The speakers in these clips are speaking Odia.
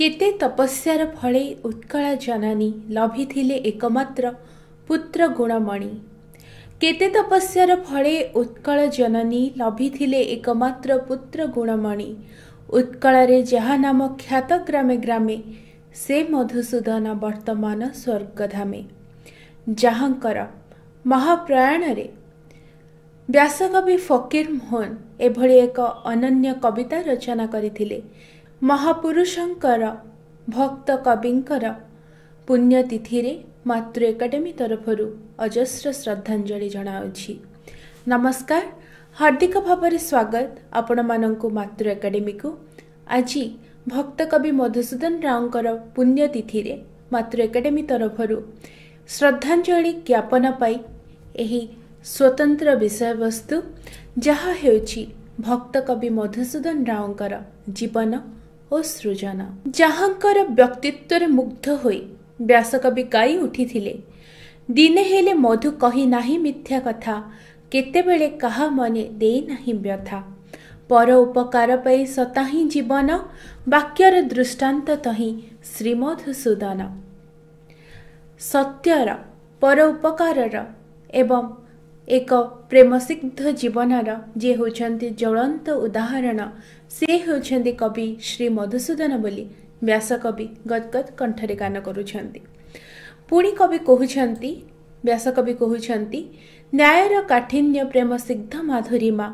କେତେ ତପସ୍ୟାର ଫଳେ ଉତ୍କଳ ଜନନୀ ଲଭିଥିଲେ ଏକମାତ୍ର ପୁତ୍ର ଗୁଣମଣି କେତେ ତପସ୍ୟାର ଫଳେ ଉତ୍କଳ ଜନନୀ ଲଭିଥିଲେ ଏକମାତ୍ର ପୁତ୍ର ଗୁଣମଣି ଉତ୍କଳରେ ଯାହା ନାମ ଖ୍ୟାତ ଗ୍ରାମେ ଗ୍ରାମେ ସେ ମଧୁସୂଦନ ବର୍ତ୍ତମାନ ସ୍ୱର୍ଗଧାମେ ଯାହାଙ୍କର ମହାପ୍ରୟାଣରେ ବ୍ୟାସକବି ଫକୀର ମୋହନ ଏଭଳି ଏକ ଅନନ୍ୟ କବିତା ରଚନା କରିଥିଲେ ମହାପୁରୁଷଙ୍କର ଭକ୍ତ କବିଙ୍କର ପୁଣ୍ୟତିଥିରେ ମାତୃ ଏକାଡେମୀ ତରଫରୁ ଅଜସ୍ର ଶ୍ରଦ୍ଧାଞ୍ଜଳି ଜଣାଉଛି ନମସ୍କାର ହାର୍ଦ୍ଦିକ ଭାବରେ ସ୍ୱାଗତ ଆପଣମାନଙ୍କୁ ମାତୃ ଏକାଡେମୀକୁ ଆଜି ଭକ୍ତ କବି ମଧୁସୂଦନ ରାଓଙ୍କର ପୁଣ୍ୟତିଥିରେ ମାତୃ ଏକାଡେମୀ ତରଫରୁ ଶ୍ରଦ୍ଧାଞ୍ଜଳି ଜ୍ଞାପନ ପାଇଁ ଏହି ସ୍ୱତନ୍ତ୍ର ବିଷୟବସ୍ତୁ ଯାହା ହେଉଛି ଭକ୍ତକବି ମଧୁସୂଦନ ରାଓଙ୍କର ଜୀବନ ଓ ସୃଜନ ଯାହାଙ୍କର ବ୍ୟକ୍ତିତ୍ୱରେ ମୁଗ୍ଧ ହୋଇ ବ୍ୟାସକବି ଗାଇ ଉଠିଥିଲେ ଦିନେ ହେଲେ ମଧୁ କହି ନାହିଁ ମିଥ୍ୟା କଥା କେତେବେଳେ କାହା ମନେ ଦେଇନାହିଁ ବ୍ୟଥା ପର ଉପକାର ପାଇଁ ସତା ହିଁ ଜୀବନ ବାକ୍ୟର ଦୃଷ୍ଟାନ୍ତ ତହିଁ ଶ୍ରୀମଧୁସୂଦନ ସତ୍ୟର ପର ଉପକାରର ଏବଂ ଏକ ପ୍ରେମସିଦ୍ଧ ଜୀବନର ଯିଏ ହେଉଛନ୍ତି ଜ୍ୱଳନ୍ତ ଉଦାହରଣ ସେ ହେଉଛନ୍ତି କବି ଶ୍ରୀ ମଧୁସୂଦନ ବୋଲି ବ୍ୟାସକବି ଗଦଗଦ କଣ୍ଠରେ ଗାନ କରୁଛନ୍ତି ପୁଣି କବି କହୁଛନ୍ତି ବ୍ୟାସକବି କହୁଛନ୍ତି ନ୍ୟାୟର କାଠିନ୍ୟ ପ୍ରେମ ସିଗ୍ଧ ମାଧୁରୀମା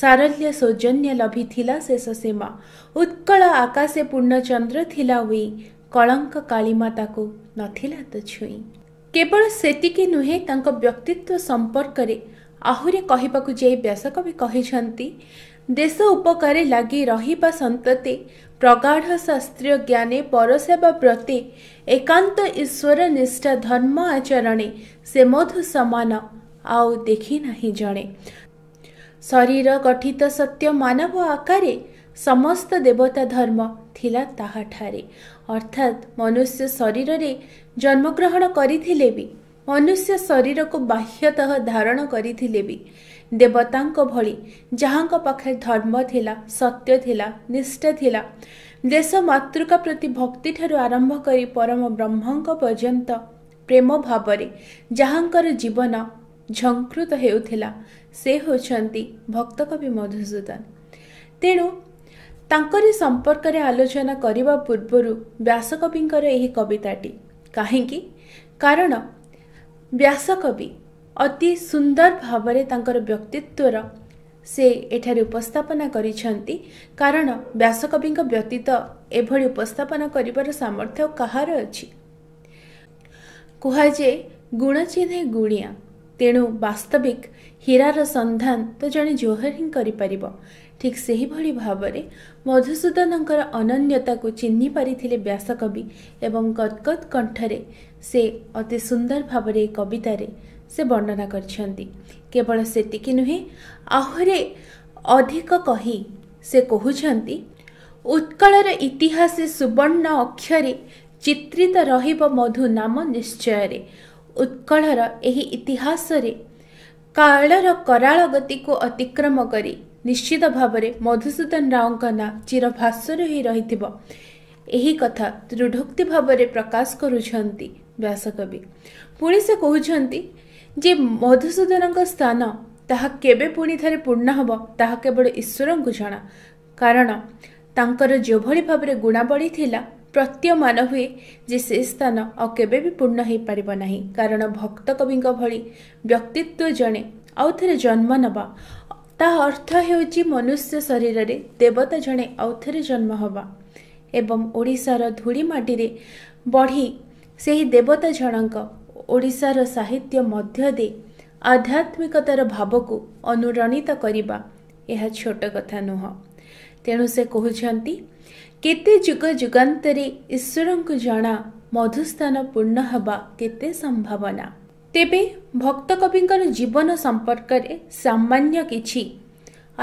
ସାରଲ୍ୟ ସୌଜନ୍ୟ ଲଭିଥିଲା ଶେଷ ସୀମା ଉତ୍କଳ ଆକାଶେ ପୂର୍ଣ୍ଣଚନ୍ଦ୍ର ଥିଲା ହୁଇ କଳଙ୍କ କାଳିମା ତାକୁ ନଥିଲା ତ ଛୁଇଁ କେବଳ ସେତିକି ନୁହେଁ ତାଙ୍କ ବ୍ୟକ୍ତିତ୍ୱ ସମ୍ପର୍କରେ ଆହୁରି କହିବାକୁ ଯାଇ ବ୍ୟାସକବି କହିଛନ୍ତି ଦେଶ ଉପକାରେ ଲାଗି ରହିବା ସନ୍ତତି ପ୍ରଗାଢ଼ ଶାସ୍ତ୍ରୀୟ ଜ୍ଞାନେ ପରସେବା ପ୍ରତି ଏକାନ୍ତ ଈଶ୍ୱର ନିଷ୍ଠା ଧର୍ମ ଆଚରଣେ ସେ ମଧୁ ସମାନ ଆଉ ଦେଖି ନାହିଁ ଜଣେ ଶରୀର ଗଠିତ ସତ୍ୟ ମାନବ ଆକାରେ ସମସ୍ତ ଦେବତା ଧର୍ମ ଥିଲା ତାହାଠାରେ ଅର୍ଥାତ୍ ମନୁଷ୍ୟ ଶରୀରରେ ଜନ୍ମଗ୍ରହଣ କରିଥିଲେ ବି ମନୁଷ୍ୟ ଶରୀରକୁ ବାହ୍ୟତଃ ଧାରଣ କରିଥିଲେ ବି ଦେବତାଙ୍କ ଭଳି ଯାହାଙ୍କ ପାଖରେ ଧର୍ମ ଥିଲା ସତ୍ୟ ଥିଲା ନିଷ୍ଠା ଥିଲା ଦେଶ ମାତୃକା ପ୍ରତି ଭକ୍ତିଠାରୁ ଆରମ୍ଭ କରି ପରମ ବ୍ରହ୍ମଙ୍କ ପର୍ଯ୍ୟନ୍ତ ପ୍ରେମ ଭାବରେ ଯାହାଙ୍କର ଜୀବନ ଝଙ୍କୃତ ହେଉଥିଲା ସେ ହେଉଛନ୍ତି ଭକ୍ତକବି ମଧୁସୂଦନ ତେଣୁ ତାଙ୍କରି ସମ୍ପର୍କରେ ଆଲୋଚନା କରିବା ପୂର୍ବରୁ ବ୍ୟାସକବିଙ୍କର ଏହି କବିତାଟି କାହିଁକି କାରଣ ବ୍ୟାସକବି ଅତି ସୁନ୍ଦର ଭାବରେ ତାଙ୍କର ବ୍ୟକ୍ତିତ୍ୱର ସେ ଏଠାରେ ଉପସ୍ଥାପନା କରିଛନ୍ତି କାରଣ ବ୍ୟାସକବିଙ୍କ ବ୍ୟତୀତ ଏଭଳି ଉପସ୍ଥାପନା କରିବାର ସାମର୍ଥ୍ୟ କାହାର ଅଛି କୁହାଯାଏ ଗୁଣ ଚିହ୍ନେ ଗୁଣିଆ ତେଣୁ ବାସ୍ତବିକ ହୀରାର ସନ୍ଧାନ ତ ଜଣେ ଜୋହର ହିଁ କରିପାରିବ ଠିକ୍ ସେହିଭଳି ଭାବରେ ମଧୁସୂଦନଙ୍କର ଅନନ୍ୟତାକୁ ଚିହ୍ନି ପାରିଥିଲେ ବ୍ୟାସକବି ଏବଂ ଗଦଗଦ କଣ୍ଠରେ ସେ ଅତି ସୁନ୍ଦର ଭାବରେ ଏ କବିତାରେ ସେ ବର୍ଣ୍ଣନା କରିଛନ୍ତି କେବଳ ସେତିକି ନୁହେଁ ଆହୁରି ଅଧିକ କହି ସେ କହୁଛନ୍ତି ଉତ୍କଳର ଇତିହାସ ସୁବର୍ଣ୍ଣ ଅକ୍ଷରେ ଚିତ୍ରିତ ରହିବ ମଧୁ ନାମ ନିଶ୍ଚୟରେ ଉତ୍କଳର ଏହି ଇତିହାସରେ କାଳର କରାଳ ଗତିକୁ ଅତିକ୍ରମ କରି ନିଶ୍ଚିତ ଭାବରେ ମଧୁସୂଦନ ରାଓଙ୍କ ନାଁ ଚିର ଭାସ୍ୱର ହୋଇ ରହିଥିବ ଏହି କଥା ଦୃଢ଼ୋକ୍ତି ଭାବରେ ପ୍ରକାଶ କରୁଛନ୍ତି ବ୍ୟାସକବି ପୁଣି ସେ କହୁଛନ୍ତି ଯେ ମଧୁସୂଦନଙ୍କ ସ୍ଥାନ ତାହା କେବେ ପୁଣି ଥରେ ପୂର୍ଣ୍ଣ ହେବ ତାହା କେବଳ ଈଶ୍ୱରଙ୍କୁ ଜଣା କାରଣ ତାଙ୍କର ଯେଭଳି ଭାବରେ ଗୁଣାବଳୀ ଥିଲା ପ୍ରତ୍ୟମାନ ହୁଏ ଯେ ସେ ସ୍ଥାନ ଆଉ କେବେ ବି ପୂର୍ଣ୍ଣ ହୋଇପାରିବ ନାହିଁ କାରଣ ଭକ୍ତ କବିଙ୍କ ଭଳି ବ୍ୟକ୍ତିତ୍ୱ ଜଣେ ଆଉ ଥରେ ଜନ୍ମ ନେବା ତାହା ଅର୍ଥ ହେଉଛି ମନୁଷ୍ୟ ଶରୀରରେ ଦେବତା ଜଣେ ଆଉ ଥରେ ଜନ୍ମ ହେବା ଏବଂ ଓଡ଼ିଶାର ଧୂଳି ମାଟିରେ ବଢ଼ି ସେହି ଦେବତା ଜଣଙ୍କ ଓଡ଼ିଶାର ସାହିତ୍ୟ ମଧ୍ୟ ଦେଇ ଆଧ୍ୟାତ୍ମିକତାର ଭାବକୁ ଅନୁରଣିତ କରିବା ଏହା ଛୋଟ କଥା ନୁହଁ ତେଣୁ ସେ କହୁଛନ୍ତି କେତେ ଯୁଗ ଯୁଗାନ୍ତରେ ଈଶ୍ୱରଙ୍କୁ ଜଣା ମଧୁସ୍ଥାନ ପୂର୍ଣ୍ଣ ହେବା କେତେ ସମ୍ଭାବନା ତେବେ ଭକ୍ତକବିଙ୍କର ଜୀବନ ସମ୍ପର୍କରେ ସାମାନ୍ୟ କିଛି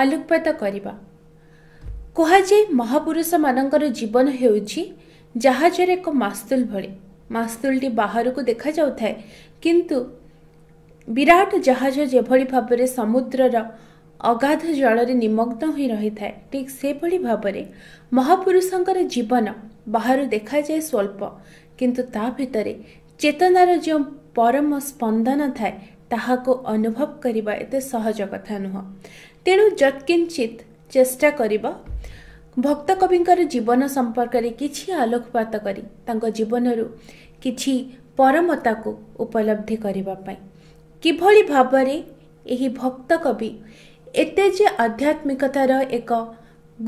ଆଲୋକପାତ କରିବା କୁହାଯାଏ ମହାପୁରୁଷମାନଙ୍କର ଜୀବନ ହେଉଛି ଜାହାଜରେ ଏକ ମାସ୍ତୁଲ ଭଳି ମାସ୍ତୁଲଟି ବାହାରକୁ ଦେଖାଯାଉଥାଏ କିନ୍ତୁ ବିରାଟ ଜାହାଜ ଯେଭଳି ଭାବରେ ସମୁଦ୍ରର ଅଗାଧ ଜଳରେ ନିମଗ୍ନ ହୋଇ ରହିଥାଏ ଠିକ୍ ସେଭଳି ଭାବରେ ମହାପୁରୁଷଙ୍କର ଜୀବନ ବାହାରୁ ଦେଖାଯାଏ ସ୍ୱଳ୍ପ କିନ୍ତୁ ତା ଭିତରେ ଚେତନାର ଯେଉଁ ପରମ ସ୍ପନ୍ଦନ ଥାଏ ତାହାକୁ ଅନୁଭବ କରିବା ଏତେ ସହଜ କଥା ନୁହଁ ତେଣୁ ଯତ୍କିଞ୍ଚିତ ଚେଷ୍ଟା କରିବା ଭକ୍ତ କବିଙ୍କର ଜୀବନ ସମ୍ପର୍କରେ କିଛି ଆଲୋକପାତ କରି ତାଙ୍କ ଜୀବନରୁ କିଛି ପରମତାକୁ ଉପଲବ୍ଧି କରିବା ପାଇଁ କିଭଳି ଭାବରେ ଏହି ଭକ୍ତ କବି ଏତେ ଯେ ଆଧ୍ୟାତ୍ମିକତାର ଏକ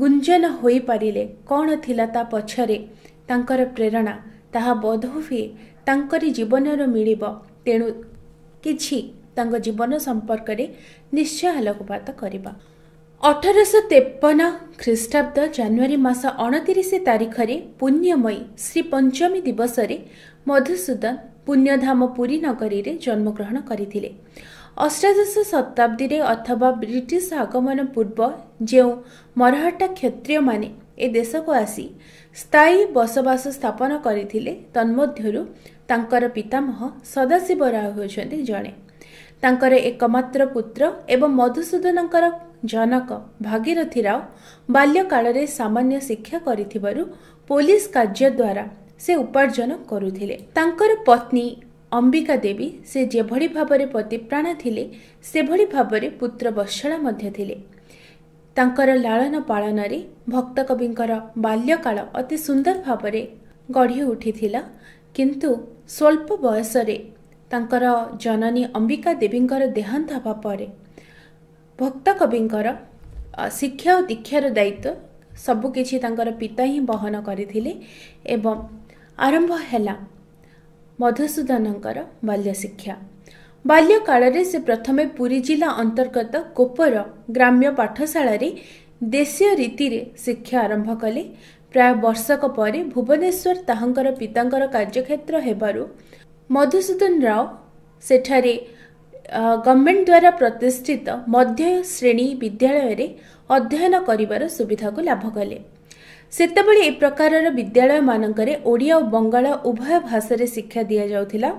ଗୁଞ୍ଜନ ହୋଇପାରିଲେ କ'ଣ ଥିଲା ତା ପଛରେ ତାଙ୍କର ପ୍ରେରଣା ତାହା ବୋଧ ହୁଏ ତାଙ୍କରି ଜୀବନରୁ ମିଳିବ ତେଣୁ କିଛି ତାଙ୍କ ଜୀବନ ସମ୍ପର୍କରେ ନିଶ୍ଚୟ ଆଲୋକପାତ କରିବା ଅଠରଶହ ତେପନ ଖ୍ରୀଷ୍ଟାବ୍ଦ ଜାନୁଆରୀ ମାସ ଅଣତିରିଶ ତାରିଖରେ ପୁଣ୍ୟମୟୀ ଶ୍ରୀ ପଞ୍ଚମୀ ଦିବସରେ ମଧୁସୂଦନ ପୁଣ୍ୟଧାମ ପୁରୀ ନଗରୀରେ ଜନ୍ମଗ୍ରହଣ କରିଥିଲେ ଅଷ୍ଟାଦଶ ଶତାବ୍ଦୀରେ ଅଥବା ବ୍ରିଟିଶ ଆଗମନ ପୂର୍ବ ଯେଉଁ ମରହଟ୍ଟା କ୍ଷତ୍ରିୟମାନେ ଏ ଦେଶକୁ ଆସି ସ୍ଥାୟୀ ବସବାସ ସ୍ଥାପନ କରିଥିଲେ ତନ୍ମଧ୍ୟରୁ ତାଙ୍କର ପିତାମହ ସଦାଶିବ ରାଓ ହେଉଛନ୍ତି ଜଣେ ତାଙ୍କର ଏକମାତ୍ର ପୁତ୍ର ଏବଂ ମଧୁସୂଦନଙ୍କର ଜନକ ଭାଗୀରଥି ରାଓ ବାଲ୍ୟକାଳରେ ସାମାନ୍ୟ ଶିକ୍ଷା କରିଥିବାରୁ ପୋଲିସ କାର୍ଯ୍ୟ ଦ୍ୱାରା ସେ ଉପାର୍ଜନ କରୁଥିଲେ ତାଙ୍କର ପତ୍ନୀ ଅମ୍ବିକା ଦେବୀ ସେ ଯେଭଳି ଭାବରେ ପତିପ୍ରାଣ ଥିଲେ ସେଭଳି ଭାବରେ ପୁତ୍ର ବତ୍ସଳା ମଧ୍ୟ ଥିଲେ ତାଙ୍କର ଲାଳନ ପାଳନରେ ଭକ୍ତକବିଙ୍କର ବାଲ୍ୟକାଳ ଅତି ସୁନ୍ଦର ଭାବରେ ଗଢ଼ି ଉଠିଥିଲା କିନ୍ତୁ ସ୍ୱଳ୍ପ ବୟସରେ ତାଙ୍କର ଜନନୀ ଅମ୍ବିକା ଦେବୀଙ୍କର ଦେହାନ୍ତ ହେବା ପରେ ଭକ୍ତ କବିଙ୍କର ଶିକ୍ଷା ଓ ଦୀକ୍ଷାର ଦାୟିତ୍ୱ ସବୁକିଛି ତାଙ୍କର ପିତା ହିଁ ବହନ କରିଥିଲେ ଏବଂ ଆରମ୍ଭ ହେଲା ମଧୁସୂଦନଙ୍କର ବାଲ୍ୟଶିକ୍ଷା କାଳରେ ସେ ପ୍ରଥମେ ପୁରୀ ଜିଲ୍ଲା ଅନ୍ତର୍ଗତ କୋପର ଗ୍ରାମ୍ୟ ପାଠଶାଳାରେ ଦେଶୀୟ ରୀତିରେ ଶିକ୍ଷା ଆରମ୍ଭ କଲେ ପ୍ରାୟ ବର୍ଷକ ପରେ ଭୁବନେଶ୍ୱର ତାହାଙ୍କର ପିତାଙ୍କର କାର୍ଯ୍ୟକ୍ଷେତ୍ର ହେବାରୁ ମଧୁସୂଦନ ରାଓ ସେଠାରେ ଗଭର୍ଣ୍ଣମେଣ୍ଟ ଦ୍ୱାରା ପ୍ରତିଷ୍ଠିତ ମଧ୍ୟ ଶ୍ରେଣୀ ବିଦ୍ୟାଳୟରେ ଅଧ୍ୟୟନ କରିବାର ସୁବିଧାକୁ ଲାଭ କଲେ ସେତେବେଳେ ଏ ପ୍ରକାରର ବିଦ୍ୟାଳୟମାନଙ୍କରେ ଓଡ଼ିଆ ଓ ବଙ୍ଗଳା ଉଭୟ ଭାଷାରେ ଶିକ୍ଷା ଦିଆଯାଉଥିଲା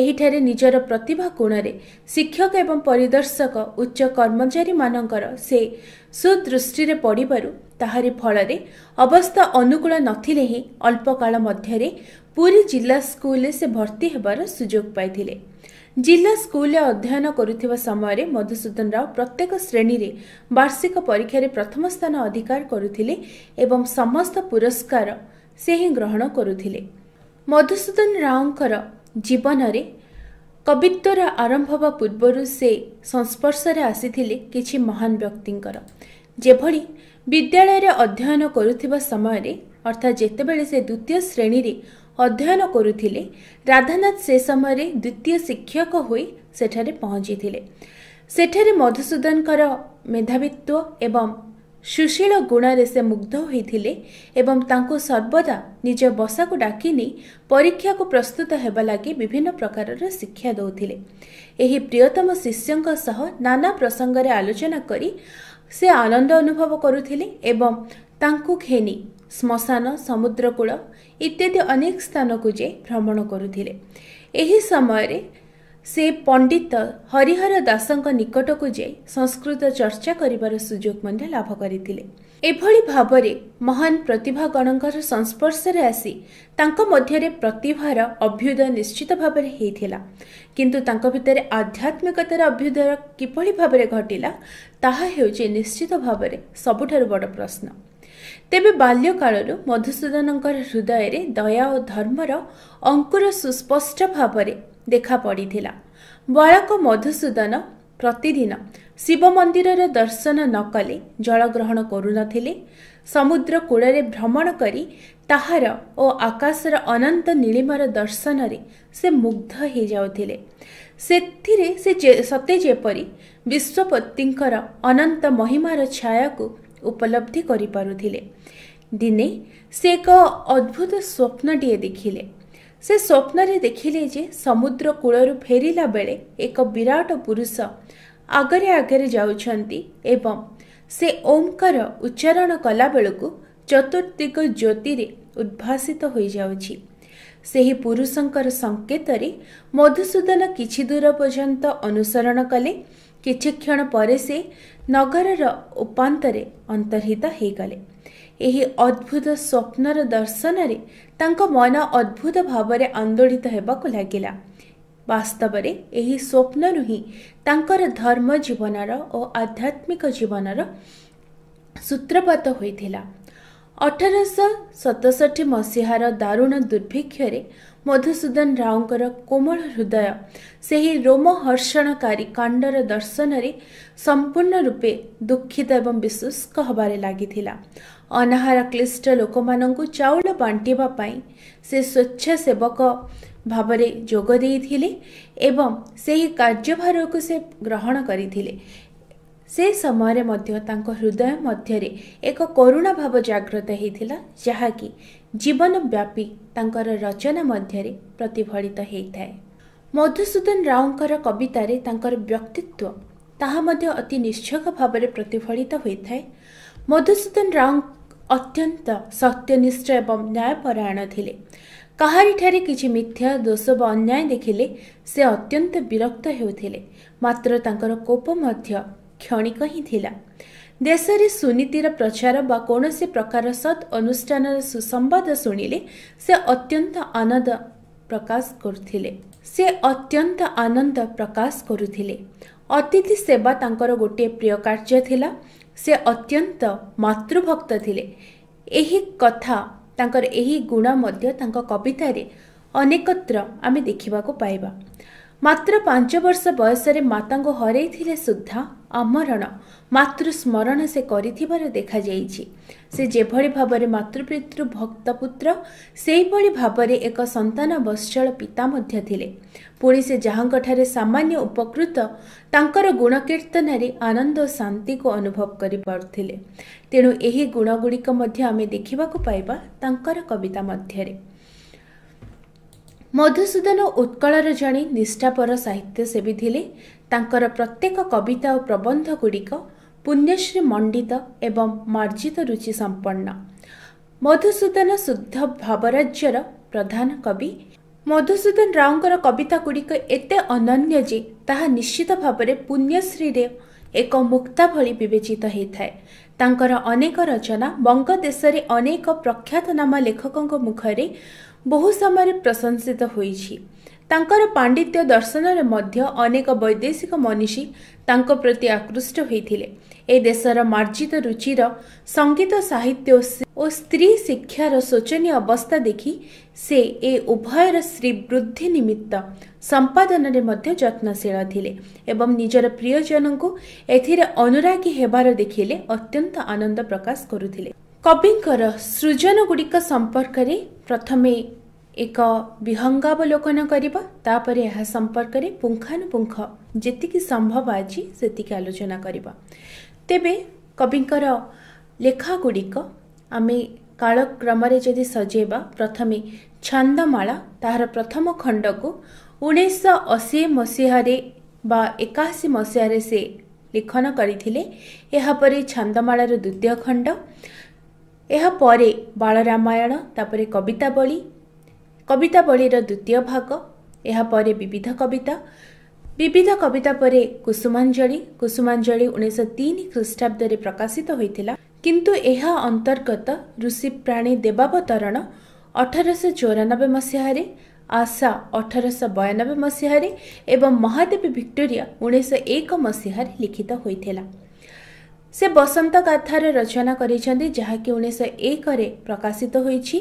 ଏହିଠାରେ ନିଜର ପ୍ରତିଭା କୋଣରେ ଶିକ୍ଷକ ଏବଂ ପରିଦର୍ଶକ ଉଚ୍ଚ କର୍ମଚାରୀମାନଙ୍କର ସେ ସୁଦୃଷ୍ଟିରେ ପଡ଼ିବାରୁ ତାହାରି ଫଳରେ ଅବସ୍ଥା ଅନୁକୂଳ ନଥିଲେ ହିଁ ଅଳ୍ପ କାଳ ମଧ୍ୟରେ ପୁରୀ ଜିଲ୍ଲା ସ୍କୁଲରେ ସେ ଭର୍ତ୍ତି ହେବାର ସୁଯୋଗ ପାଇଥିଲେ ଜିଲ୍ଲା ସ୍କୁଲରେ ଅଧ୍ୟୟନ କରୁଥିବା ସମୟରେ ମଧୁସୂଦନ ରାଓ ପ୍ରତ୍ୟେକ ଶ୍ରେଣୀରେ ବାର୍ଷିକ ପରୀକ୍ଷାରେ ପ୍ରଥମ ସ୍ଥାନ ଅଧିକାର କରୁଥିଲେ ଏବଂ ସମସ୍ତ ପୁରସ୍କାର ସେ ହିଁ ଗ୍ରହଣ କରୁଥିଲେ ମଧୁସୂଦନ ରାଓଙ୍କର ଜୀବନରେ କବିତ୍ୱର ଆରମ୍ଭ ହେବା ପୂର୍ବରୁ ସେ ସଂସ୍ପର୍ଶରେ ଆସିଥିଲେ କିଛି ମହାନ ବ୍ୟକ୍ତିଙ୍କର ଯେଭଳି ବିଦ୍ୟାଳୟରେ ଅଧ୍ୟୟନ କରୁଥିବା ସମୟରେ ଅର୍ଥାତ୍ ଯେତେବେଳେ ସେ ଦ୍ୱିତୀୟ ଶ୍ରେଣୀରେ ଅଧ୍ୟୟନ କରୁଥିଲେ ରାଧାନାଥ ସେ ସମୟରେ ଦ୍ୱିତୀୟ ଶିକ୍ଷକ ହୋଇ ସେଠାରେ ପହଞ୍ଚିଥିଲେ ସେଠାରେ ମଧୁସୂଦନଙ୍କର ମେଧାବିତ୍ୱ ଏବଂ ସୁଶୀଳ ଗୁଣରେ ସେ ମୁଗ୍ଧ ହୋଇଥିଲେ ଏବଂ ତାଙ୍କୁ ସର୍ବଦା ନିଜ ବସାକୁ ଡାକି ନେଇ ପରୀକ୍ଷାକୁ ପ୍ରସ୍ତୁତ ହେବା ଲାଗି ବିଭିନ୍ନ ପ୍ରକାରର ଶିକ୍ଷା ଦେଉଥିଲେ ଏହି ପ୍ରିୟତମ ଶିଷ୍ୟଙ୍କ ସହ ନାନା ପ୍ରସଙ୍ଗରେ ଆଲୋଚନା କରି ସେ ଆନନ୍ଦ ଅନୁଭବ କରୁଥିଲେ ଏବଂ ତାଙ୍କୁ ଘେନି ଶ୍ମଶାନ ସମୁଦ୍ରକୂଳ ଇତ୍ୟାଦି ଅନେକ ସ୍ଥାନକୁ ଯାଇ ଭ୍ରମଣ କରୁଥିଲେ ଏହି ସମୟରେ ସେ ପଣ୍ଡିତ ହରିହର ଦାସଙ୍କ ନିକଟକୁ ଯାଇ ସଂସ୍କୃତ ଚର୍ଚ୍ଚା କରିବାର ସୁଯୋଗ ମଧ୍ୟ ଲାଭ କରିଥିଲେ ଏଭଳି ଭାବରେ ମହାନ ପ୍ରତିଭା ଗଣଙ୍କର ସଂସ୍ପର୍ଶରେ ଆସି ତାଙ୍କ ମଧ୍ୟରେ ପ୍ରତିଭାର ଅଭ୍ୟୁଦୟ ନିଶ୍ଚିତ ଭାବରେ ହୋଇଥିଲା କିନ୍ତୁ ତାଙ୍କ ଭିତରେ ଆଧ୍ୟାତ୍ମିକତାର ଅଭ୍ୟୁଦୟ କିଭଳି ଭାବରେ ଘଟିଲା ତାହା ହେଉଛି ନିଶ୍ଚିତ ଭାବରେ ସବୁଠାରୁ ବଡ଼ ପ୍ରଶ୍ନ ତେବେ ବାଲ୍ୟ କାଳରୁ ମଧୁସୂଦନଙ୍କର ହୃଦୟରେ ଦୟା ଓ ଧର୍ମର ଅଙ୍କୁର ସୁସ୍ପଷ୍ଟ ଭାବରେ ଦେଖା ପଡ଼ିଥିଲା ବାଳକ ମଧୁସୂଦନ ପ୍ରତିଦିନ ଶିବ ମନ୍ଦିରର ଦର୍ଶନ ନ କଲେ ଜଳଗ୍ରହଣ କରୁନଥିଲେ ସମୁଦ୍ର କୂଳରେ ଭ୍ରମଣ କରି ତାହାର ଓ ଆକାଶର ଅନନ୍ତ ନୀଳିମାର ଦର୍ଶନରେ ସେ ମୁଗ୍ଧ ହୋଇଯାଉଥିଲେ ସେଥିରେ ସେ ସତେ ଯେପରି ବିଶ୍ୱପତିଙ୍କର ଅନନ୍ତ ମହିମାର ଛାୟାକୁ ଉପଲବ୍ଧି କରିପାରୁଥିଲେ ଦିନେ ସେ ଏକ ଅଦ୍ଭୁତ ସ୍ୱପ୍ନଟିଏ ଦେଖିଲେ ସେ ସ୍ୱପ୍ନରେ ଦେଖିଲେ ଯେ ସମୁଦ୍ର କୂଳରୁ ଫେରିଲା ବେଳେ ଏକ ବିରାଟ ପୁରୁଷ ଆଗରେ ଆଗରେ ଯାଉଛନ୍ତି ଏବଂ ସେ ଓମ୍କାର ଉଚ୍ଚାରଣ କଲାବେଳକୁ ଚତୁର୍ଦ୍ଦିଗ ଜ୍ୟୋତିରେ ଉଦ୍ଭାସିତ ହୋଇଯାଉଛି ସେହି ପୁରୁଷଙ୍କର ସଂକେତରେ ମଧୁସୂଦନ କିଛି ଦୂର ପର୍ଯ୍ୟନ୍ତ ଅନୁସରଣ କଲେ କିଛି କ୍ଷଣ ପରେ ସେ ନଗରର ଉପାନ୍ତରେ ଅନ୍ତର୍ହିତ ହୋଇଗଲେ ଏହି ଅଦ୍ଭୁତ ସ୍ୱପ୍ନର ଦର୍ଶନରେ ତାଙ୍କ ମନ ଅଦ୍ଭୁତ ଭାବରେ ଆନ୍ଦୋଳିତ ହେବାକୁ ଲାଗିଲା ବାସ୍ତବରେ ଏହି ସ୍ୱପ୍ନରୁ ହିଁ ତାଙ୍କର ଧର୍ମ ଜୀବନର ଓ ଆଧ୍ୟାତ୍ମିକ ଜୀବନର ସୂତ୍ରପାତ ହୋଇଥିଲା ଅଠରଶହ ସତଷଠି ମସିହାର ଦାରୁଣ ଦୁର୍ଭିକ୍ଷରେ ମଧୁସୂଦନ ରାଓଙ୍କର କୋମଳ ହୃଦୟ ସେହି ରୋମ ହର୍ଷଣକାରୀ କାଣ୍ଡର ଦର୍ଶନରେ ସମ୍ପୂର୍ଣ୍ଣ ରୂପେ ଦୁଃଖିତ ଏବଂ ବିଶୁଷ୍କ ହେବାରେ ଲାଗିଥିଲା ଅନାହାର କ୍ଲିଷ୍ଟ ଲୋକମାନଙ୍କୁ ଚାଉଳ ବାଣ୍ଟିବା ପାଇଁ ସେ ସ୍ୱେଚ୍ଛାସେବକ ଭାବରେ ଯୋଗ ଦେଇଥିଲେ ଏବଂ ସେହି କାର୍ଯ୍ୟଭାରକୁ ସେ ଗ୍ରହଣ କରିଥିଲେ ସେ ସମୟରେ ମଧ୍ୟ ତାଙ୍କ ହୃଦୟ ମଧ୍ୟରେ ଏକ କରୁଣା ଭାବ ଜାଗ୍ରତ ହୋଇଥିଲା ଯାହାକି ଜୀବନବ୍ୟାପୀ ତାଙ୍କର ରଚନା ମଧ୍ୟରେ ପ୍ରତିଫଳିତ ହୋଇଥାଏ ମଧୁସୂଦନ ରାଓଙ୍କର କବିତାରେ ତାଙ୍କର ବ୍ୟକ୍ତିତ୍ୱ ତାହା ମଧ୍ୟ ଅତି ନିଶ୍ଚକ ଭାବରେ ପ୍ରତିଫଳିତ ହୋଇଥାଏ ମଧୁସୂଦନ ରାଓ ଅତ୍ୟନ୍ତ ସତ୍ୟନିଷ୍ଠ ଏବଂ ନ୍ୟାୟପରାୟଣ ଥିଲେ କାହାରିଠାରେ କିଛି ମିଥ୍ୟା ଦୋଷ ବା ଅନ୍ୟାୟ ଦେଖିଲେ ସେ ଅତ୍ୟନ୍ତ ବିରକ୍ତ ହେଉଥିଲେ ମାତ୍ର ତାଙ୍କର କୋପ ମଧ୍ୟ କ୍ଷଣିକ ହିଁ ଥିଲା ଦେଶରେ ସୁନୀତିର ପ୍ରଚାର ବା କୌଣସି ପ୍ରକାର ସତ୍ ଅନୁଷ୍ଠାନର ସୁସମ୍ବାଦ ଶୁଣିଲେ ସେ ଅତ୍ୟନ୍ତ ଆନନ୍ଦ ପ୍ରକାଶ କରୁଥିଲେ ସେ ଅତ୍ୟନ୍ତ ଆନନ୍ଦ ପ୍ରକାଶ କରୁଥିଲେ ଅତିଥି ସେବା ତାଙ୍କର ଗୋଟିଏ ପ୍ରିୟ କାର୍ଯ୍ୟ ଥିଲା ସେ ଅତ୍ୟନ୍ତ ମାତୃଭକ୍ତ ଥିଲେ ଏହି କଥା ତାଙ୍କର ଏହି ଗୁଣ ମଧ୍ୟ ତାଙ୍କ କବିତାରେ ଅନେକତ୍ର ଆମେ ଦେଖିବାକୁ ପାଇବା ମାତ୍ର ପାଞ୍ଚ ବର୍ଷ ବୟସରେ ମାତାଙ୍କୁ ହରେଇଥିଲେ ସୁଦ୍ଧା ଆମରଣ ମାତୃସ୍ମରଣ ସେ କରିଥିବାର ଦେଖାଯାଇଛି ସେ ଯେଭଳି ଭାବରେ ମାତୃପିତୃ ଭକ୍ତ ପୁତ୍ର ସେହିଭଳି ଭାବରେ ଏକ ସନ୍ତାନ ବତ୍ସଳ ପିତା ମଧ୍ୟ ଥିଲେ ପୁଣି ସେ ଯାହାଙ୍କଠାରେ ସାମାନ୍ୟ ଉପକୃତ ତାଙ୍କର ଗୁଣକୀର୍ତ୍ତନରେ ଆନନ୍ଦ ଓ ଶାନ୍ତିକୁ ଅନୁଭବ କରିପାରୁଥିଲେ ତେଣୁ ଏହି ଗୁଣଗୁଡ଼ିକ ମଧ୍ୟ ଆମେ ଦେଖିବାକୁ ପାଇବା ତାଙ୍କର କବିତା ମଧ୍ୟରେ ମଧୁସୂଦନ ଉତ୍କଳର ଜଣେ ନିଷ୍ଠାପର ସାହିତ୍ୟସେବୀ ଥିଲେ ତାଙ୍କର ପ୍ରତ୍ୟେକ କବିତା ଓ ପ୍ରବନ୍ଧଗୁଡ଼ିକ ପୁଣ୍ୟଶ୍ରୀ ମଣ୍ଡିତ ଏବଂ ମାର୍ଜିତ ରୁଚି ସମ୍ପନ୍ନ ମଧୁସୂଦନ ଶୁଦ୍ଧ ଭାବରାଜ୍ୟର ପ୍ରଧାନ କବି ମଧୁସୂଦନ ରାଓଙ୍କର କବିତାଗୁଡ଼ିକ ଏତେ ଅନନ୍ୟ ଯେ ତାହା ନିଶ୍ଚିତ ଭାବରେ ପୁଣ୍ୟଶ୍ରୀରେ ଏକ ମୁକ୍ତା ଭଳି ବିବେଚିତ ହୋଇଥାଏ ତାଙ୍କର ଅନେକ ରଚନା ବଙ୍ଗ ଦେଶରେ ଅନେକ ପ୍ରଖ୍ୟାତ ନାମ ଲେଖକଙ୍କ ମୁଖରେ ବହୁ ସମୟରେ ପ୍ରଶଂସିତ ହୋଇଛି ତାଙ୍କର ପାଣ୍ଡିତ୍ୟ ଦର୍ଶନରେ ମଧ୍ୟ ଅନେକ ବୈଦେଶିକ ମନିଷୀ ତାଙ୍କ ପ୍ରତି ଆକୃଷ୍ଟ ହୋଇଥିଲେ ଏ ଦେଶର ମାର୍ଜିତ ରୁଚିର ସଙ୍ଗୀତ ସାହିତ୍ୟ ଓ ସ୍ତ୍ରୀ ଶିକ୍ଷାର ଶୋଚନୀୟ ଅବସ୍ଥା ଦେଖି ସେ ଏ ଉଭୟର ଶ୍ରୀ ବୃଦ୍ଧି ନିମିତ୍ତ ସମ୍ପାଦନରେ ମଧ୍ୟ ଯତ୍ନଶୀଳ ଥିଲେ ଏବଂ ନିଜର ପ୍ରିୟଜନଙ୍କୁ ଏଥିରେ ଅନୁରାଗୀ ହେବାର ଦେଖିଲେ ଅତ୍ୟନ୍ତ ଆନନ୍ଦ ପ୍ରକାଶ କରୁଥିଲେ କବିଙ୍କର ସୃଜନଗୁଡ଼ିକ ସମ୍ପର୍କରେ ପ୍ରଥମେ ଏକ ବିହଙ୍ଗାବଲୋକନ କରିବ ତାପରେ ଏହା ସମ୍ପର୍କରେ ପୁଙ୍ଖାନୁପୁଙ୍ଖ ଯେତିକି ସମ୍ଭବ ଅଛି ସେତିକି ଆଲୋଚନା କରିବ ତେବେ କବିଙ୍କର ଲେଖାଗୁଡ଼ିକ ଆମେ କାଳକ୍ରମରେ ଯଦି ସଜେଇବା ପ୍ରଥମେ ଛାନ୍ଦମାଳା ତାହାର ପ୍ରଥମ ଖଣ୍ଡକୁ ଉଣେଇଶହ ଅଶୀ ମସିହାରେ ବା ଏକାଅଶୀ ମସିହାରେ ସେ ଲିଖନ କରିଥିଲେ ଏହାପରେ ଛାନ୍ଦମାଳାର ଦ୍ୱିତୀୟ ଖଣ୍ଡ ଏହାପରେ ବାଳରାମାୟଣ ତାପରେ କବିତାବଳୀ କବିତାବଳୀର ଦ୍ୱିତୀୟ ଭାଗ ଏହାପରେ ବିବିଧ କବିତା ବିବିଧ କବିତା ପରେ କୁସୁମାଞ୍ଜଳି କୁସୁମାଞ୍ଜଳି ଉଣେଇଶହ ତିନି ଖ୍ରୀଷ୍ଟାବ୍ଦରେ ପ୍ରକାଶିତ ହୋଇଥିଲା କିନ୍ତୁ ଏହା ଅନ୍ତର୍ଗତ ଋଷି ପ୍ରାଣୀ ଦେବାବତରଣ ଅଠରଶହ ଚଉରାନବେ ମସିହାରେ ଆଶା ଅଠରଶହ ବୟାନବେ ମସିହାରେ ଏବଂ ମହାଦେବୀ ଭିକ୍ଟୋରିଆ ଉଣେଇଶହ ଏକ ମସିହାରେ ଲିଖିତ ହୋଇଥିଲା ସେ ବସନ୍ତ ଗାଥାରେ ରଚନା କରିଛନ୍ତି ଯାହାକି ଉଣେଇଶହ ଏକରେ ପ୍ରକାଶିତ ହୋଇଛି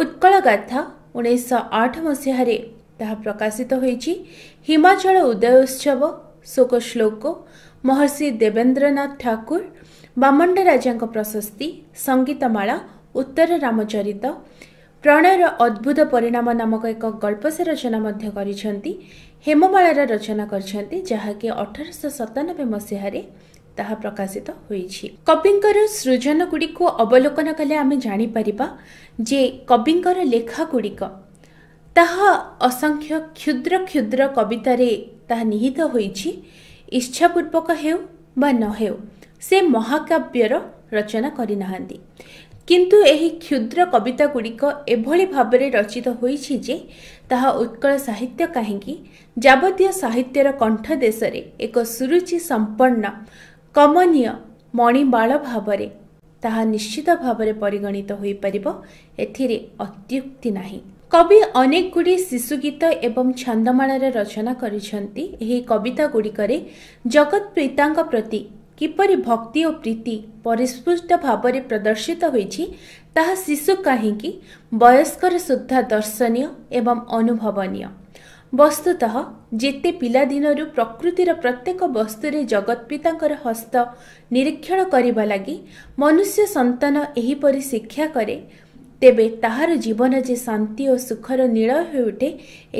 ଉତ୍କଳ ଗାଥା ଉଣେଇଶହ ଆଠ ମସିହାରେ ତାହା ପ୍ରକାଶିତ ହୋଇଛି ହିମାଚଳ ଉଦୟ ଉତ୍ସବ ଶୋକ ଶ୍ଳୋକ ମହର୍ଷି ଦେବେନ୍ଦ୍ରନାଥ ଠାକୁର ବାମଣ୍ଡ ରାଜାଙ୍କ ପ୍ରଶସ୍ତି ସଙ୍ଗୀତମାଳା ଉତ୍ତର ରାମଚରିତ ପ୍ରଣୟର ଅଦ୍ଭୁତ ପରିଣାମ ନାମକ ଏକ ଗଳ୍ପ ସେ ରଚନା ମଧ୍ୟ କରିଛନ୍ତି ହେମମାଳାର ରଚନା କରିଛନ୍ତି ଯାହାକି ଅଠରଶହ ସତାନବେ ମସିହାରେ ତାହା ପ୍ରକାଶିତ ହୋଇଛି କବିଙ୍କର ସୃଜନଗୁଡ଼ିକୁ ଅବଲୋକନ କଲେ ଆମେ ଜାଣିପାରିବା ଯେ କବିଙ୍କର ଲେଖାଗୁଡ଼ିକ ତାହା ଅସଂଖ୍ୟ କ୍ଷୁଦ୍ର କ୍ଷୁଦ୍ର କବିତାରେ ତାହା ନିହିତ ହୋଇଛି ଇଚ୍ଛାପୂର୍ବକ ହେଉ ବା ନ ହେଉ ସେ ମହାକାବ୍ୟର ରଚନା କରିନାହାନ୍ତି କିନ୍ତୁ ଏହି କ୍ଷୁଦ୍ର କବିତା ଗୁଡ଼ିକ ଏଭଳି ଭାବରେ ରଚିତ ହୋଇଛି ଯେ ତାହା ଉତ୍କଳ ସାହିତ୍ୟ କାହିଁକି ଯାବତୀୟ ସାହିତ୍ୟର କଣ୍ଠ ଦେଶରେ ଏକ ସୁରୁଚି ସମ୍ପନ୍ନ କମନୀୟ ମଣିବାଳ ଭାବରେ ତାହା ନିଶ୍ଚିତ ଭାବରେ ପରିଗଣିତ ହୋଇପାରିବ ଏଥିରେ ଅତ୍ୟୁକ୍ତି ନାହିଁ କବି ଅନେକଗୁଡ଼ିଏ ଶିଶୁ ଗୀତ ଏବଂ ଛାନ୍ଦମାଳାରେ ରଚନା କରିଛନ୍ତି ଏହି କବିତାଗୁଡ଼ିକରେ ଜଗତ ପ୍ରୀତାଙ୍କ ପ୍ରତି କିପରି ଭକ୍ତି ଓ ପ୍ରୀତି ପରିସ୍ଫୁଷ୍ଟ ଭାବରେ ପ୍ରଦର୍ଶିତ ହୋଇଛି ତାହା ଶିଶୁ କାହିଁକି ବୟସ୍କର ସୁଦ୍ଧା ଦର୍ଶନୀୟ ଏବଂ ଅନୁଭବନୀୟ ବସ୍ତୁତଃ ଯେତେ ପିଲାଦିନରୁ ପ୍ରକୃତିର ପ୍ରତ୍ୟେକ ବସ୍ତୁରେ ଜଗତ ପିତାଙ୍କର ହସ୍ତ ନିରୀକ୍ଷଣ କରିବା ଲାଗି ମନୁଷ୍ୟ ସନ୍ତାନ ଏହିପରି ଶିକ୍ଷା କରେ ତେବେ ତାହାର ଜୀବନ ଯେ ଶାନ୍ତି ଓ ସୁଖର ନୀଳ ହୋଇ ଉଠେ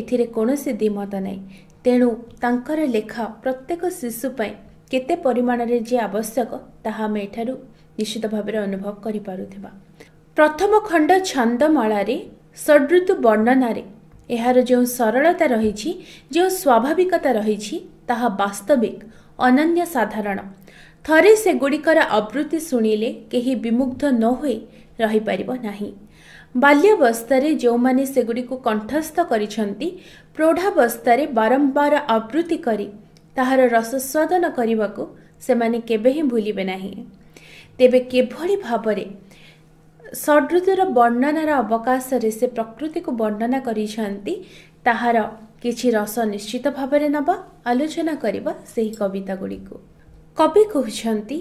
ଏଥିରେ କୌଣସି ଦ୍ୱିମତ ନାହିଁ ତେଣୁ ତାଙ୍କର ଲେଖା ପ୍ରତ୍ୟେକ ଶିଶୁ ପାଇଁ କେତେ ପରିମାଣରେ ଯିଏ ଆବଶ୍ୟକ ତାହା ଆମେ ଏଠାରୁ ନିଶ୍ଚିତ ଭାବରେ ଅନୁଭବ କରିପାରୁଥିବା ପ୍ରଥମ ଖଣ୍ଡ ଛନ୍ଦମାଳାରେ ଷଡ଼ୃତୁ ବର୍ଣ୍ଣନାରେ ଏହାର ଯେଉଁ ସରଳତା ରହିଛି ଯେଉଁ ସ୍ୱାଭାବିକତା ରହିଛି ତାହା ବାସ୍ତବିକ ଅନନ୍ୟ ସାଧାରଣ ଥରେ ସେଗୁଡ଼ିକର ଆବୃତ୍ତି ଶୁଣିଲେ କେହି ବିମୁଗ୍ଧ ନ ହୋଇ ରହିପାରିବ ନାହିଁ ବାଲ୍ୟବସ୍ଥାରେ ଯେଉଁମାନେ ସେଗୁଡ଼ିକୁ କଣ୍ଠସ୍ଥ କରିଛନ୍ତି ପ୍ରୌଢ଼ାବସ୍ଥାରେ ବାରମ୍ବାର ଆବୃତ୍ତି କରି ତାହାର ରସସ୍ୱାଦନ କରିବାକୁ ସେମାନେ କେବେ ହିଁ ଭୁଲିବେ ନାହିଁ ତେବେ କିଭଳି ଭାବରେ ଷଡ଼ୃତିର ବର୍ଣ୍ଣନାର ଅବକାଶରେ ସେ ପ୍ରକୃତିକୁ ବର୍ଣ୍ଣନା କରିଛନ୍ତି ତାହାର କିଛି ରସ ନିଶ୍ଚିତ ଭାବରେ ନେବା ଆଲୋଚନା କରିବା ସେହି କବିତା ଗୁଡ଼ିକୁ କବି କହୁଛନ୍ତି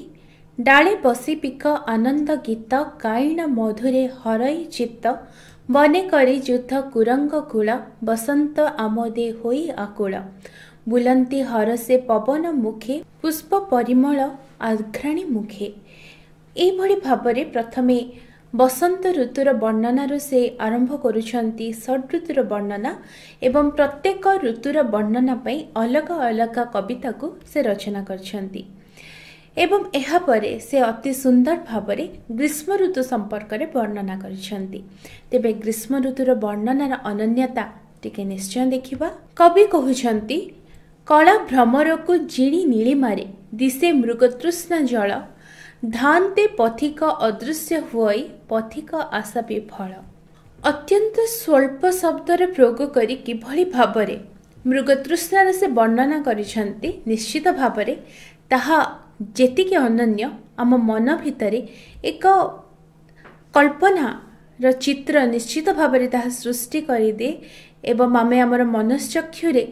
ଡାଳି ବସି ପିକ ଆନନ୍ଦ ଗୀତ କାଇଣ ମଧୁରେ ହରଇ ଚିତ୍ତ ମନେ କରି ଯୁଦ୍ଧ କୁରଙ୍ଗ କୁଳ ବସନ୍ତ ଆମୋଦେ ହୋଇ ଆକୁଳ ବୁଲନ୍ତି ହରସେ ପବନ ମୁଖେ ପୁଷ୍ପ ପରିମଳ ଆଘ୍ରାଣୀ ମୁଖେ ଏଇଭଳି ଭାବରେ ପ୍ରଥମେ ବସନ୍ତ ଋତୁର ବର୍ଣ୍ଣନାରୁ ସେ ଆରମ୍ଭ କରୁଛନ୍ତି ଷଡ୍ ଋତୁର ବର୍ଣ୍ଣନା ଏବଂ ପ୍ରତ୍ୟେକ ଋତୁର ବର୍ଣ୍ଣନା ପାଇଁ ଅଲଗା ଅଲଗା କବିତାକୁ ସେ ରଚନା କରିଛନ୍ତି ଏବଂ ଏହାପରେ ସେ ଅତି ସୁନ୍ଦର ଭାବରେ ଗ୍ରୀଷ୍ମ ଋତୁ ସମ୍ପର୍କରେ ବର୍ଣ୍ଣନା କରିଛନ୍ତି ତେବେ ଗ୍ରୀଷ୍ମ ଋତୁର ବର୍ଣ୍ଣନାର ଅନନ୍ୟତା ଟିକେ ନିଶ୍ଚୟ ଦେଖିବା କବି କହୁଛନ୍ତି କଳା ଭ୍ରମରକୁ ଜିଣି ନୀଳିମାରେ ଦିଶେ ମୃଗତୃଷ୍ଣା ଜଳ ଧାନ୍ତେ ପଥିକ ଅଦୃଶ୍ୟ ହୁଅଇ ପଥିକ ଆଶା ବି ଫଳ ଅତ୍ୟନ୍ତ ସ୍ୱଳ୍ପ ଶବ୍ଦର ପ୍ରୟୋଗ କରି କିଭଳି ଭାବରେ ମୃଗତୃଷ୍ଣାର ସେ ବର୍ଣ୍ଣନା କରିଛନ୍ତି ନିଶ୍ଚିତ ଭାବରେ ତାହା ଯେତିକି ଅନନ୍ୟ ଆମ ମନ ଭିତରେ ଏକ କଳ୍ପନାର ଚିତ୍ର ନିଶ୍ଚିତ ଭାବରେ ତାହା ସୃଷ୍ଟି କରିଦିଏ ଏବଂ ଆମେ ଆମର ମନଶ୍ଚକ୍ଷୁରେ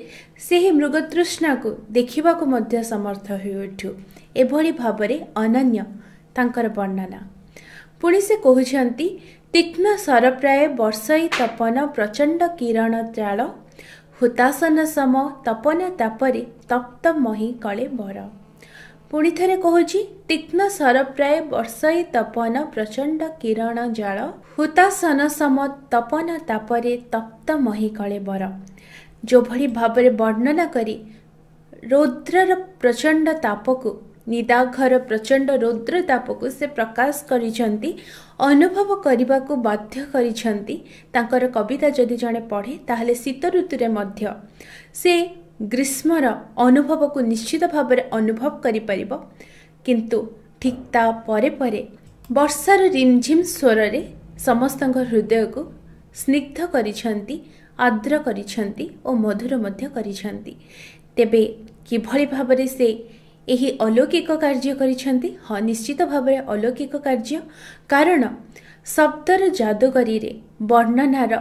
ସେହି ମୃଗତୃଷ୍ଣାକୁ ଦେଖିବାକୁ ମଧ୍ୟ ସମର୍ଥ ହେଉଠୁ ଏଭଳି ଭାବରେ ଅନନ୍ୟ ତାଙ୍କର ବର୍ଣ୍ଣନା ପୁଣି ସେ କହୁଛନ୍ତି ତୀକ୍ଷ୍ଣ ସରପ୍ରାୟ ବର୍ଷାଇ ତପନ ପ୍ରଚଣ୍ଡ କିରଣ ଚାଳ ହୁତାସନ ସମ ତପନ ତାପରେ ତପ୍ତ ମହି କଳେ ବର ପୁଣି ଥରେ କହୁଛି ତୀକ୍ଷ୍ଣ ସରପ୍ରାୟ ବର୍ଷାଇ ତପନ ପ୍ରଚଣ୍ଡ କିରଣ ଜାଳ ହୁତାସନ ସମ ତପନ ତାପରେ ତପ୍ତ ମହି କଳେ ବର ଯେଭଳି ଭାବରେ ବର୍ଣ୍ଣନା କରି ରୌଦ୍ରର ପ୍ରଚଣ୍ଡ ତାପକୁ ନିଦାଘର ପ୍ରଚଣ୍ଡ ରୌଦ୍ର ତାପକୁ ସେ ପ୍ରକାଶ କରିଛନ୍ତି ଅନୁଭବ କରିବାକୁ ବାଧ୍ୟ କରିଛନ୍ତି ତାଙ୍କର କବିତା ଯଦି ଜଣେ ପଢ଼େ ତାହେଲେ ଶୀତ ଋତୁରେ ମଧ୍ୟ ସେ ଗ୍ରୀଷ୍ମର ଅନୁଭବକୁ ନିଶ୍ଚିତ ଭାବରେ ଅନୁଭବ କରିପାରିବ କିନ୍ତୁ ଠିକ୍ ତା ପରେ ପରେ ବର୍ଷାର ରିମ୍ଝିମ୍ ସ୍ୱରରେ ସମସ୍ତଙ୍କ ହୃଦୟକୁ ସ୍ନିଗ୍ଧ କରିଛନ୍ତି ଆଦ୍ର କରିଛନ୍ତି ଓ ମଧୁର ମଧ୍ୟ କରିଛନ୍ତି ତେବେ କିଭଳି ଭାବରେ ସେ ଏହି ଅଲୌକିକ କାର୍ଯ୍ୟ କରିଛନ୍ତି ହଁ ନିଶ୍ଚିତ ଭାବରେ ଅଲୌକିକ କାର୍ଯ୍ୟ କାରଣ ଶବ୍ଦର ଯାଦୁଗରୀରେ ବର୍ଣ୍ଣନାର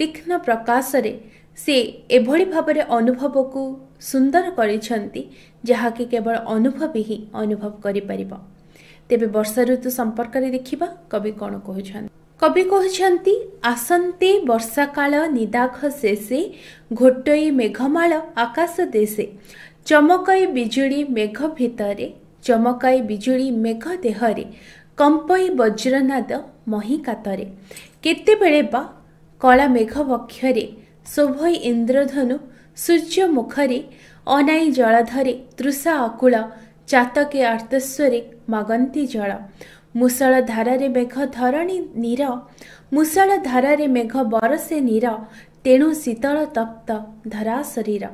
ତୀକ୍ଷ୍ଣ ପ୍ରକାଶରେ ସେ ଏଭଳି ଭାବରେ ଅନୁଭବକୁ ସୁନ୍ଦର କରିଛନ୍ତି ଯାହାକି କେବଳ ଅନୁଭବ ହିଁ ଅନୁଭବ କରିପାରିବ ତେବେ ବର୍ଷା ଋତୁ ସମ୍ପର୍କରେ ଦେଖିବା କବି କ'ଣ କହୁଛନ୍ତି କବି କହୁଛନ୍ତି ଆସନ୍ତେ ବର୍ଷାକାଳ ନିଦାଖ ଶେଷେ ଘୋଟେଇ ମେଘମାଳ ଆକାଶ ଦେଶେ ଚମକାଇ ବିଜୁଳି ମେଘ ଭିତରେ ଚମକାଇ ବିଜୁଳି ମେଘ ଦେହରେ କମ୍ପଇ ବଜ୍ରନାଦ ମହି କାତରେ କେତେବେଳେ ବା କଳା ମେଘ ବକ୍ଷରେ ଶୋଭଇ ଇନ୍ଦ୍ରଧନୁ ସୂର୍ଯ୍ୟ ମୁଖରେ ଅନାଇ ଜଳଧରେ ତୃଷା ଅକୁଳ ଚାତକେ ଆର୍ତ୍ତସ୍ୱରେ ମାଗନ୍ତି ଜଳ ମୂଷଳ ଧାରାରେ ମେଘ ଧରଣୀ ନୀର ମୂଷଳ ଧାରାରେ ମେଘ ବରସେ ନୀର ତେଣୁ ଶୀତଳ ତପ୍ତ ଧରା ଶରୀର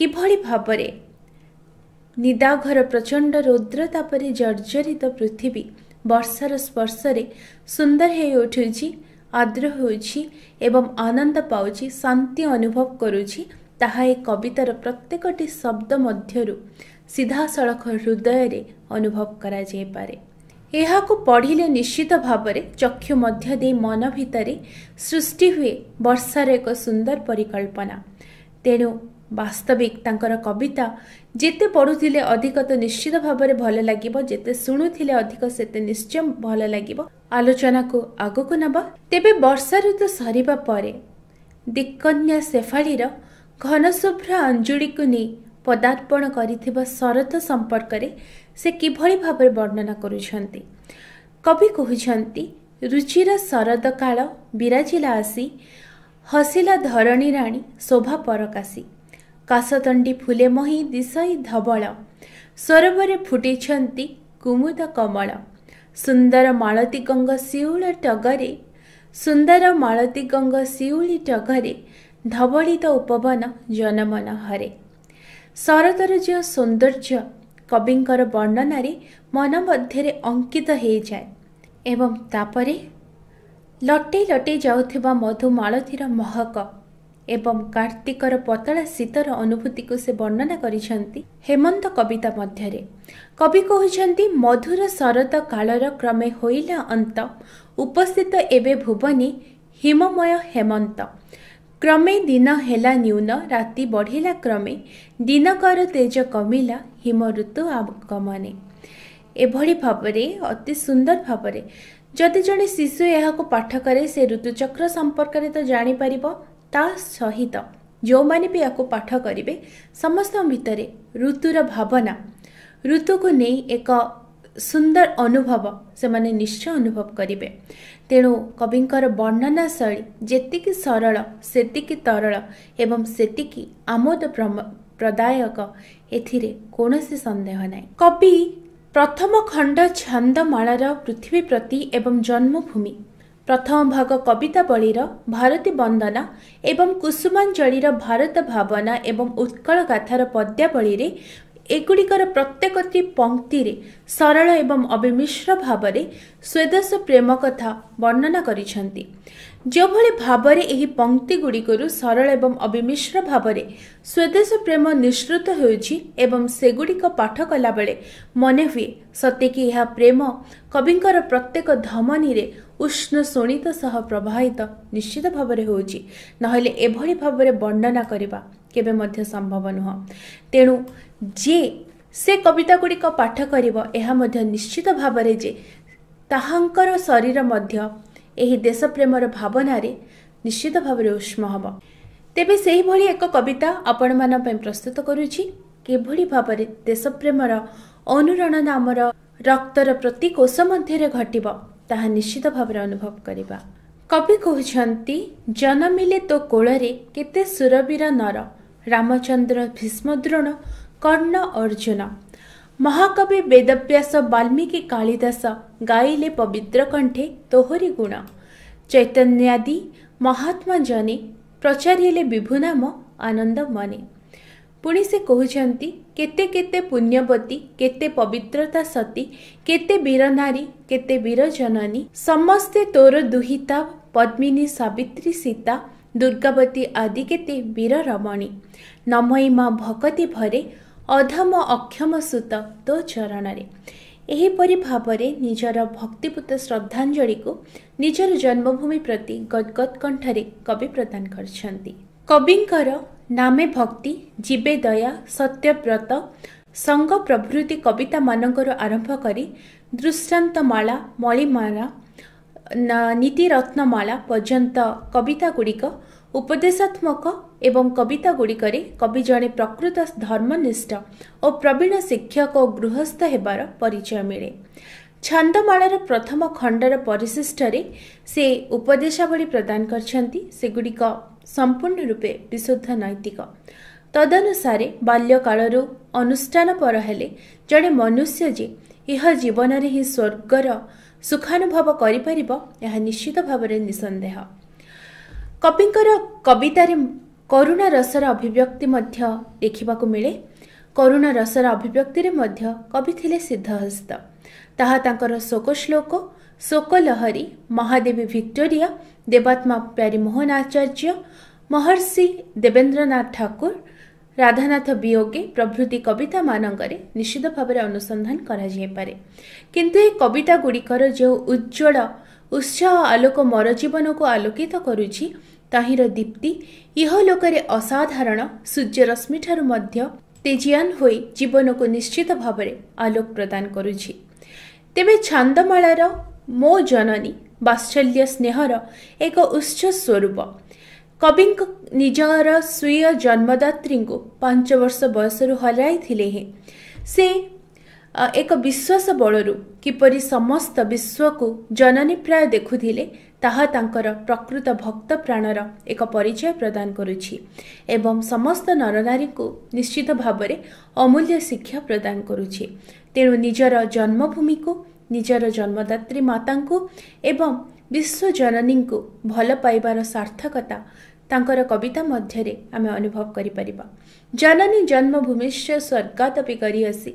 କିଭଳି ଭାବରେ ନିଦାଘର ପ୍ରଚଣ୍ଡ ରୌଦ୍ରତାପରେ ଜର୍ଜରିତ ପୃଥିବୀ ବର୍ଷାର ସ୍ପର୍ଶରେ ସୁନ୍ଦର ହେଉଠୁଛି ଆଦ୍ର ହେଉଛି ଏବଂ ଆନନ୍ଦ ପାଉଛି ଶାନ୍ତି ଅନୁଭବ କରୁଛି ତାହା ଏ କବିତାର ପ୍ରତ୍ୟେକଟି ଶବ୍ଦ ମଧ୍ୟରୁ ସିଧାସଳଖ ହୃଦୟରେ ଅନୁଭବ କରାଯାଇପାରେ ଏହାକୁ ପଢ଼ିଲେ ନିଶ୍ଚିତ ଭାବରେ ଚକ୍ଷୁ ମଧ୍ୟ ଦେଇ ମନ ଭିତରେ ସୃଷ୍ଟି ହୁଏ ବର୍ଷାର ଏକ ସୁନ୍ଦର ପରିକଳ୍ପନା ତେଣୁ ବାସ୍ତବିକ ତାଙ୍କର କବିତା ଯେତେ ପଢ଼ୁଥିଲେ ଅଧିକ ତ ନିଶ୍ଚିତ ଭାବରେ ଭଲ ଲାଗିବ ଯେତେ ଶୁଣୁଥିଲେ ଅଧିକ ସେତେ ନିଶ୍ଚୟ ଭଲ ଲାଗିବ ଆଲୋଚନାକୁ ଆଗକୁ ନେବା ତେବେ ବର୍ଷା ଋତୁ ସରିବା ପରେ ଦିକନ୍ୟା ଶେଫାଳିର ଘନଶୁଭ୍ର ଅଞ୍ଜୁଳିକୁ ନେଇ ପଦାର୍ପଣ କରିଥିବା ଶରତ ସମ୍ପର୍କରେ ସେ କିଭଳି ଭାବରେ ବର୍ଣ୍ଣନା କରୁଛନ୍ତି କବି କହୁଛନ୍ତି ରୁଚିର ଶରଦ କାଳ ବିରାଜିଲା ଆସି ହସିଲା ଧରଣୀ ରାଣୀ ଶୋଭା ପରକାଶି କାଶତଣ୍ଡି ଫୁଲେ ମହି ଦିଶଇ ଧବଳ ସରୋବରେ ଫୁଟିଛନ୍ତି କୁମୁଦ କମଳ ସୁନ୍ଦର ମାଳତୀ ଗଙ୍ଗ ଶିଉଳ ଟଗରେ ସୁନ୍ଦର ମାଳତୀ ଗଙ୍ଗ ଶିଉଳି ଟଗରେ ଧବଳିତ ଉପବନ ଜନମନ ହରେ ଶରତର ଯେଉଁ ସୌନ୍ଦର୍ଯ୍ୟ କବିଙ୍କର ବର୍ଣ୍ଣନାରେ ମନ ମଧ୍ୟରେ ଅଙ୍କିତ ହୋଇଯାଏ ଏବଂ ତାପରେ ଲଟେଇ ଲଟେଇ ଯାଉଥିବା ମଧୁ ମାଳତୀର ମହକ ଏବଂ କାର୍ତ୍ତିକର ପତଳା ଶୀତର ଅନୁଭୂତିକୁ ସେ ବର୍ଣ୍ଣନା କରିଛନ୍ତି ହେମନ୍ତ କବିତା ମଧ୍ୟରେ କବି କହୁଛନ୍ତି ମଧୁର ଶରତ କାଳର କ୍ରମେ ହୋଇଲା ଅନ୍ତ ଉପସ୍ଥିତ ଏବେ ଭୁବନୀ ହିମମୟ ହେମନ୍ତ କ୍ରମେ ଦିନ ହେଲା ନ୍ୟୁନ ରାତି ବଢ଼ିଲା କ୍ରମେ ଦିନକର ତେଜ କମିଲା ହିମ ଋତୁ ଆଗମନେ ଏଭଳି ଭାବରେ ଅତି ସୁନ୍ଦର ଭାବରେ ଯଦି ଜଣେ ଶିଶୁ ଏହାକୁ ପାଠ କରେ ସେ ଋତୁଚକ୍ର ସମ୍ପର୍କରେ ତ ଜାଣିପାରିବ ତା ସହିତ ଯେଉଁମାନେ ବି ଏହାକୁ ପାଠ କରିବେ ସମସ୍ତଙ୍କ ଭିତରେ ଋତୁର ଭାବନା ଋତୁକୁ ନେଇ ଏକ ସୁନ୍ଦର ଅନୁଭବ ସେମାନେ ନିଶ୍ଚୟ ଅନୁଭବ କରିବେ ତେଣୁ କବିଙ୍କର ବର୍ଣ୍ଣନା ଶୈଳୀ ଯେତିକି ସରଳ ସେତିକି ତରଳ ଏବଂ ସେତିକି ଆମୋଦ ପ୍ରଦାୟକ ଏଥିରେ କୌଣସି ସନ୍ଦେହ ନାହିଁ କବି ପ୍ରଥମ ଖଣ୍ଡ ଛନ୍ଦମାଳାର ପୃଥିବୀ ପ୍ରତି ଏବଂ ଜନ୍ମଭୂମି ପ୍ରଥମ ଭାଗ କବିତାବଳୀର ଭାରତୀ ବନ୍ଦନା ଏବଂ କୁସୁମାଞ୍ଜଳିର ଭାରତ ଭାବନା ଏବଂ ଉତ୍କଳ ଗାଥାର ପଦ୍ୟାବଳୀରେ ଏଗୁଡ଼ିକର ପ୍ରତ୍ୟେକଟି ପଙ୍କ୍ତିରେ ସରଳ ଏବଂ ଅବିମିଶ୍ର ଭାବରେ ସ୍ୱଦେଶ ପ୍ରେମ କଥା ବର୍ଣ୍ଣନା କରିଛନ୍ତି ଯେଉଁଭଳି ଭାବରେ ଏହି ଗୁଡ଼ିକରୁ ସରଳ ଏବଂ ଅବିମିଶ୍ର ଭାବରେ ସ୍ୱଦେଶ ପ୍ରେମ ନିଷ୍ଠୃତ ହେଉଛି ଏବଂ ସେଗୁଡ଼ିକ ପାଠ କଲାବେଳେ ମନେ ହୁଏ ସତେକି ଏହା ପ୍ରେମ କବିଙ୍କର ପ୍ରତ୍ୟେକ ଧମନୀରେ ଉଷ୍ଣ ଶୋଣିତ ସହ ପ୍ରବାହିତ ନିଶ୍ଚିତ ଭାବରେ ହେଉଛି ନହେଲେ ଏଭଳି ଭାବରେ ବର୍ଣ୍ଣନା କରିବା କେବେ ମଧ୍ୟ ସମ୍ଭବ ନୁହଁ ତେଣୁ ଯିଏ ସେ କବିତା ଗୁଡ଼ିକ ପାଠ କରିବ ଏହା ମଧ୍ୟ ନିଶ୍ଚିତ ଭାବରେ ଯେ ତାହାଙ୍କର ଶରୀର ମଧ୍ୟ ଏହି ଦେଶପ୍ରେମର ଭାବନାରେ ନିଶ୍ଚିତ ଭାବରେ ଉଷ୍ମ ହେବ ତେବେ ସେହିଭଳି ଏକ କବିତା ଆପଣମାନଙ୍କ ପାଇଁ ପ୍ରସ୍ତୁତ କରୁଛି କିଭଳି ଭାବରେ ଦେଶପ୍ରେମର ଅନୁରଣନ ଆମର ରକ୍ତର ପ୍ରତି କୋଷ ମଧ୍ୟରେ ଘଟିବ ତାହା ନିଶ୍ଚିତ ଭାବରେ ଅନୁଭବ କରିବା କବି କହୁଛନ୍ତି ଜନମିଲେ ତୋ କୋଳରେ କେତେ ସୁରବୀର ନର ରାମଚନ୍ଦ୍ର ଭୀଷ୍ମଦ୍ରୋଣ କର୍ଣ୍ଣ ଅର୍ଜୁନ ମହାକବି ବେଦବ୍ୟାସ ବାଲ୍ମୀକି କାଳିଦାସ ଗାଇଲେ ପବିତ୍ର କଣ୍ଠେ ତୋହରି ଗୁଣ ଚୈତନ୍ୟାଦି ମହାତ୍ମା ଜନେ ପ୍ରଚାରିଲେ ବିଭୁ ନାମ ଆନନ୍ଦ ମନେ ପୁଣି ସେ କହୁଛନ୍ତି କେତେ କେତେ ପୁଣ୍ୟବତୀ କେତେ ପବିତ୍ରତା ସତୀ କେତେ ବୀର ନାରୀ କେତେ ବୀର ଜନନୀ ସମସ୍ତେ ତୋର ଦୁହିତା ପଦ୍ମିନୀ ସାବିତ୍ରୀ ସୀତା ଦୁର୍ଗାବତୀ ଆଦି କେତେ ବୀର ରମଣୀ ନମୟୀ ମା ଭକତି ଭରେ ଅଧମ ଅକ୍ଷମ ସୁତ ତୋ ଚରଣରେ ଏହିପରି ଭାବରେ ନିଜର ଭକ୍ତିପୂତ ଶ୍ରଦ୍ଧାଞ୍ଜଳିକୁ ନିଜର ଜନ୍ମଭୂମି ପ୍ରତି ଗଦଗଦ କଣ୍ଠରେ କବି ପ୍ରଦାନ କରିଛନ୍ତି କବିଙ୍କର ନାମେ ଭକ୍ତି ଜୀବେ ଦୟା ସତ୍ୟବ୍ରତ ସଙ୍ଗ ପ୍ରଭୃତି କବିତାମାନଙ୍କରୁ ଆରମ୍ଭ କରି ଦୃଷ୍ଟାନ୍ତମାଳା ମଳିମାଳା ନୀତି ରତ୍ନମାଳା ପର୍ଯ୍ୟନ୍ତ କବିତା ଗୁଡ଼ିକ ଉପଦେଶାତ୍ମକ ଏବଂ କବିତା ଗୁଡ଼ିକରେ କବି ଜଣେ ପ୍ରକୃତ ଧର୍ମନିଷ୍ଠ ଓ ପ୍ରବୀଣ ଶିକ୍ଷକ ଓ ଗୃହସ୍ଥ ହେବାର ପରିଚୟ ମିଳେ ଛାନ୍ଦମାଳାର ପ୍ରଥମ ଖଣ୍ଡର ପରିଶିଷ୍ଟରେ ସେ ଉପଦେଶାବଳୀ ପ୍ରଦାନ କରିଛନ୍ତି ସେଗୁଡ଼ିକ ସମ୍ପୂର୍ଣ୍ଣ ରୂପେ ବିଶୁଦ୍ଧ ନୈତିକ ତଦନୁସାରେ ବାଲ୍ୟକାଳରୁ ଅନୁଷ୍ଠାନ ପର ହେଲେ ଜଣେ ମନୁଷ୍ୟ ଯେ ଏହା ଜୀବନରେ ହିଁ ସ୍ୱର୍ଗର ସୁଖାନୁଭବ କରିପାରିବ ଏହା ନିଶ୍ଚିତ ଭାବରେ ନିଃସନ୍ଦେହ କବିଙ୍କର କବିତାରେ କରୁଣା ରସର ଅଭିବ୍ୟକ୍ତି ମଧ୍ୟ ଦେଖିବାକୁ ମିଳେ କରୁଣା ରସର ଅଭିବ୍ୟକ୍ତିରେ ମଧ୍ୟ କବି ଥିଲେ ସିଦ୍ଧହସ୍ତ ତାହା ତାଙ୍କର ଶୋକ ଶୋକଶ୍ଲୋକ ଶୋକଲହରୀ ମହାଦେବୀ ଭିକ୍ଟୋରିଆ ଦେବାତ୍ମା ପ୍ୟାରିମୋହନ ଆଚାର୍ଯ୍ୟ ମହର୍ଷି ଦେବେନ୍ଦ୍ରନାଥ ଠାକୁର ରାଧାନାଥ ବିୟୋଗେ ପ୍ରଭୃତି କବିତାମାନଙ୍କରେ ନିଶ୍ଚିତ ଭାବରେ ଅନୁସନ୍ଧାନ କରାଯାଇପାରେ କିନ୍ତୁ ଏହି କବିତାଗୁଡ଼ିକର ଯେଉଁ ଉଜ୍ଜଳ ଉତ୍ସାହ ଆଲୋକ ମୋର ଜୀବନକୁ ଆଲୋକିତ କରୁଛି ତାହିଁର ଦୀପ୍ତି ଇହ ଲୋକରେ ଅସାଧାରଣ ସୂର୍ଯ୍ୟରଶ୍ମିଠାରୁ ମଧ୍ୟ ତେଜିଆନ ହୋଇ ଜୀବନକୁ ନିଶ୍ଚିତ ଭାବରେ ଆଲୋକ ପ୍ରଦାନ କରୁଛି ତେବେ ଛାନ୍ଦମାଳାର ମୋ ଜନନୀ ବାତ୍ସଲ୍ୟ ସ୍ନେହର ଏକ ଉତ୍ସ ସ୍ୱରୂପ कवि निजर स्वय जन्मदात्री को पाँच वर्ष बयसु हरै सेश्वास बलरू किपरि समस्त विश्व को जननी प्राय देखुले ताता प्रकृत भक्त प्राणर एक परिचय प्रदान गरु समस्त नरनारी निश्चित भावना अमूल्य शिक्षा प्रदान गरु तेणु निजर को निजर जन्मद्री माता पाइबार सार्थकता ତାଙ୍କର କବିତା ମଧ୍ୟରେ ଆମେ ଅନୁଭବ କରିପାରିବା ଜନନୀ ଜନ୍ମଭୂମିଶ୍ୱ ବି କରିଆସି